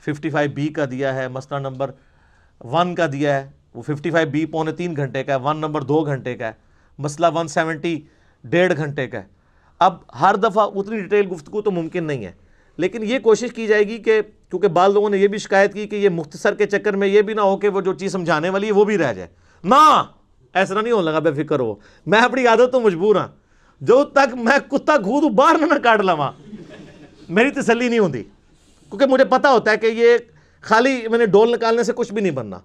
55 बी का दिया है मसला नंबर वन का दिया है वो 55 बी पौने तीन घंटे का है वन नंबर दो घंटे का है मसला वन 170 डेढ़ घंटे का है अब हर दफ़ा उतनी डिटेल गुफ्तु तो मुमकिन नहीं है लेकिन ये कोशिश की जाएगी कि क्योंकि बाल लोगों ने यह भी शिकायत की कि ये मुख्तसर के चक्कर में ये भी ना हो कि वो जो चीज़ समझाने वाली है वो भी रह जाए ना ऐसा नहीं होने लगा बेफिक्र हो मैं अपनी आदत तो मजबूर हाँ जो तक मैं कुत्ता घूदू बाहर ना काट लवा मेरी तसली नहीं होती क्योंकि मुझे पता होता है कि ये खाली मैंने डोल निकालने से कुछ भी नहीं बनना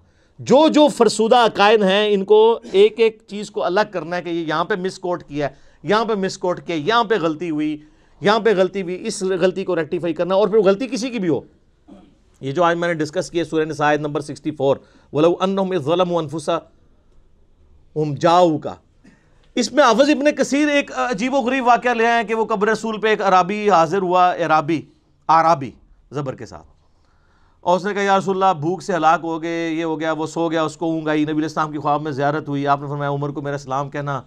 जो जो फरसुदा अकायद हैं इनको एक एक चीज़ को अलग करना है कि ये यहाँ पे मिस कोट किया है यहाँ पे मिस कोट किया यहाँ पे गलती हुई यहाँ पे गलती हुई इस गलती को रेक्टिफाई करना और फिर गलती किसी की भी हो ये जो आज मैंने डिस्कस किया सूर्य नंबर सिक्सटी फोर वलम अनफुसा उम जाऊ का इसमें हाफज इबन कसीर एक अजीब वरीब वाक़ ले आए हैं कि वो कब्र रसूल पर एक अराबी हाजिर हुआ अराबी आराबी ज़बर के साथ और उसने कहा यारसोल्ला भूख से हलाक हो गए ये हो गया वो सो गया उसको ऊँग आई नबी इस्लाम की ख्वाब में ज्यारत हुई आपने फरमाया उमर को मेरा सलाम कहना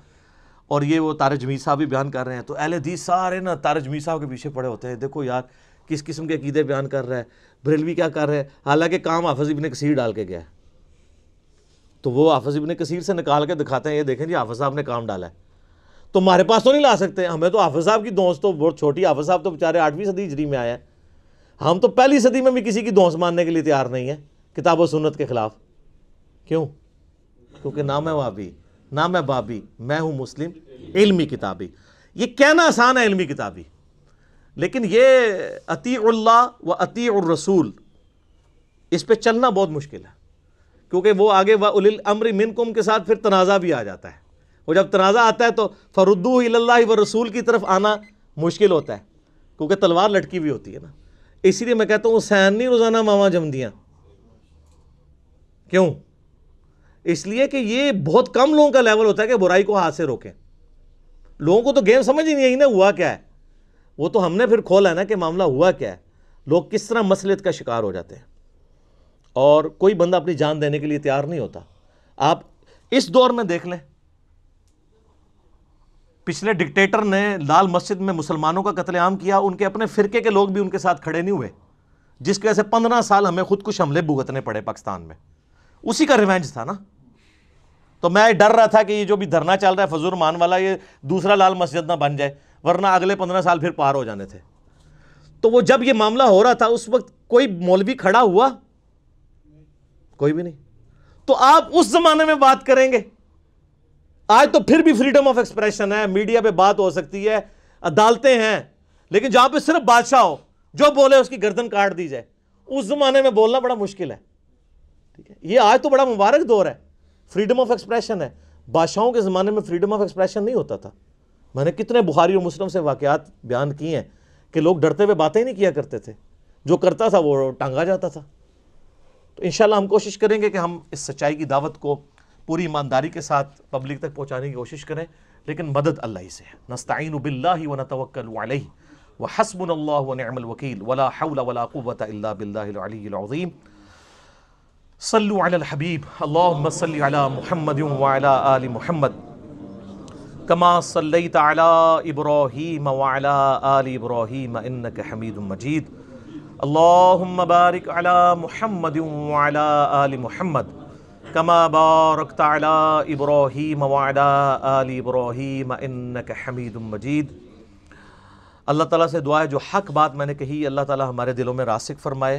और ये वो तार जमीर साहब भी बयान कर रहे हैं तो एल दी सारे ना तार जमीर साहब के पीछे पड़े होते हैं देखो यार किस किस्म के अकीदे बयान कर रहा है बरेलवी क्या कर रहा है हालांकि काम हाफज इबन कसीर डाल के गया है तो वो हाफज इबन कसीर से निकाल के दिखाते हैं ये देखें जी हाफज साहब ने काम डाला है तो हमारे पास तो नहीं ला सकते हमें तो हाफज साहब की दोस्त तो बहुत छोटी हाफज साहब तो बेचारे आठवीं सदी हिजरी में आए हैं हम तो पहली सदी में भी किसी की दोस्त मानने के लिए तैयार नहीं है किताब और सुन्नत के ख़िलाफ़ क्यों क्योंकि ना मैं वाबी ना मैं बाबी मैं हूँ मुस्लिम इलमी किताबी ये कहना आसान है इलमी किताबी लेकिन ये अतील्ला व अतीउर रसूल इस पर चलना बहुत मुश्किल है क्योंकि वो आगे व उलिल मिन मिनकुम के साथ फिर तनाज़ा भी आ जाता है वो जब तनाज़ा आता है तो फ़रुद्दू इल्ला व रसूल की तरफ आना मुश्किल होता है क्योंकि तलवार लटकी हुई होती है ना इसीलिए मैं कहता हूँ नहीं रोज़ाना मामा दिया क्यों इसलिए कि ये बहुत कम लोगों का लेवल होता है कि बुराई को हाथ से रोकें लोगों को तो गेम समझ ही नहीं आई ना हुआ क्या है वो तो हमने फिर खोला है ना कि मामला हुआ क्या है लोग किस तरह मसलियत का शिकार हो जाते हैं और कोई बंदा अपनी जान देने के लिए तैयार नहीं होता आप इस दौर में देख लें पिछले डिक्टेटर ने लाल मस्जिद में मुसलमानों का कत्लेआम किया उनके अपने फिरके के लोग भी उनके साथ खड़े नहीं हुए जिसकी वजह से पंद्रह साल हमें खुद कुछ हमले भुगतने पड़े पाकिस्तान में उसी का रिवेंज था ना तो मैं डर रहा था कि ये जो भी धरना चल रहा है फजूर मान वाला ये दूसरा लाल मस्जिद ना बन जाए वरना अगले पंद्रह साल फिर पार हो जाने थे तो वो जब ये मामला हो रहा था उस वक्त कोई मौलवी खड़ा हुआ कोई भी नहीं तो आप उस जमाने में बात करेंगे आज तो फिर भी फ्रीडम ऑफ एक्सप्रेशन है मीडिया पे बात हो सकती है अदालतें हैं लेकिन जहां पे सिर्फ बादशाह हो जो बोले उसकी गर्दन काट दी जाए उस जमाने में बोलना बड़ा मुश्किल है ठीक है ये आज तो बड़ा मुबारक दौर है फ्रीडम ऑफ एक्सप्रेशन है बादशाहों के ज़माने में फ्रीडम ऑफ एक्सप्रेशन नहीं होता था मैंने कितने बुहारी और मुस्लिम से वाकयात बयान किए हैं कि लोग डरते हुए बातें ही नहीं किया करते थे जो करता था वो टांगा जाता था तो इन हम कोशिश करेंगे कि हम इस सच्चाई की दावत को पूरी ईमानदारी के साथ पब्लिक तक पहुँचाने की कोशिश करें लेकिन मदद अल्लाह से है नस्तिन बिल्ला व नतवक्ल व हसबन वनमल वला हौल वला क़ुवत इल्ला बिल्लाहिल सल्लु अल हबीब अल्लाहुम्म सल्लि अला मुहम्मद व अला आलि मुहम्मद कमा सल्लैत अला इब्राहीम व अला आलि हमीदुम मजीद اللهم بارك على محمد وعلى آل محمد كما باركت على إبراهيم وعلى آل إبراهيم إنك حميد مجيد अल्लाह ताला से दुआ है जो हक बात मैंने कही अल्लाह ताला हमारे दिलों में रासिक फरमाए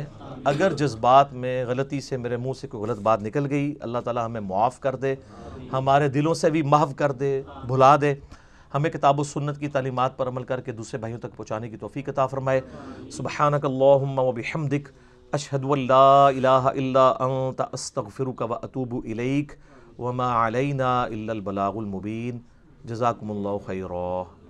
अगर जिस बात में गलती से मेरे मुंह से कोई गलत बात निकल गई अल्लाह ताला हमें मुआफ़ कर दे हमारे दिलों से भी महव कर दे भुला दे हमें किताब सुन्नत की तलीमत पर अमल करके दूसरे भाइयों तक पहुँचाने की तोफ़ी किताब फ़रमाए सुबहानकल्लाबिहमदिक अशहदुल्लास्तफ़िर व अतूब इलैक वमा अलैना इल्लल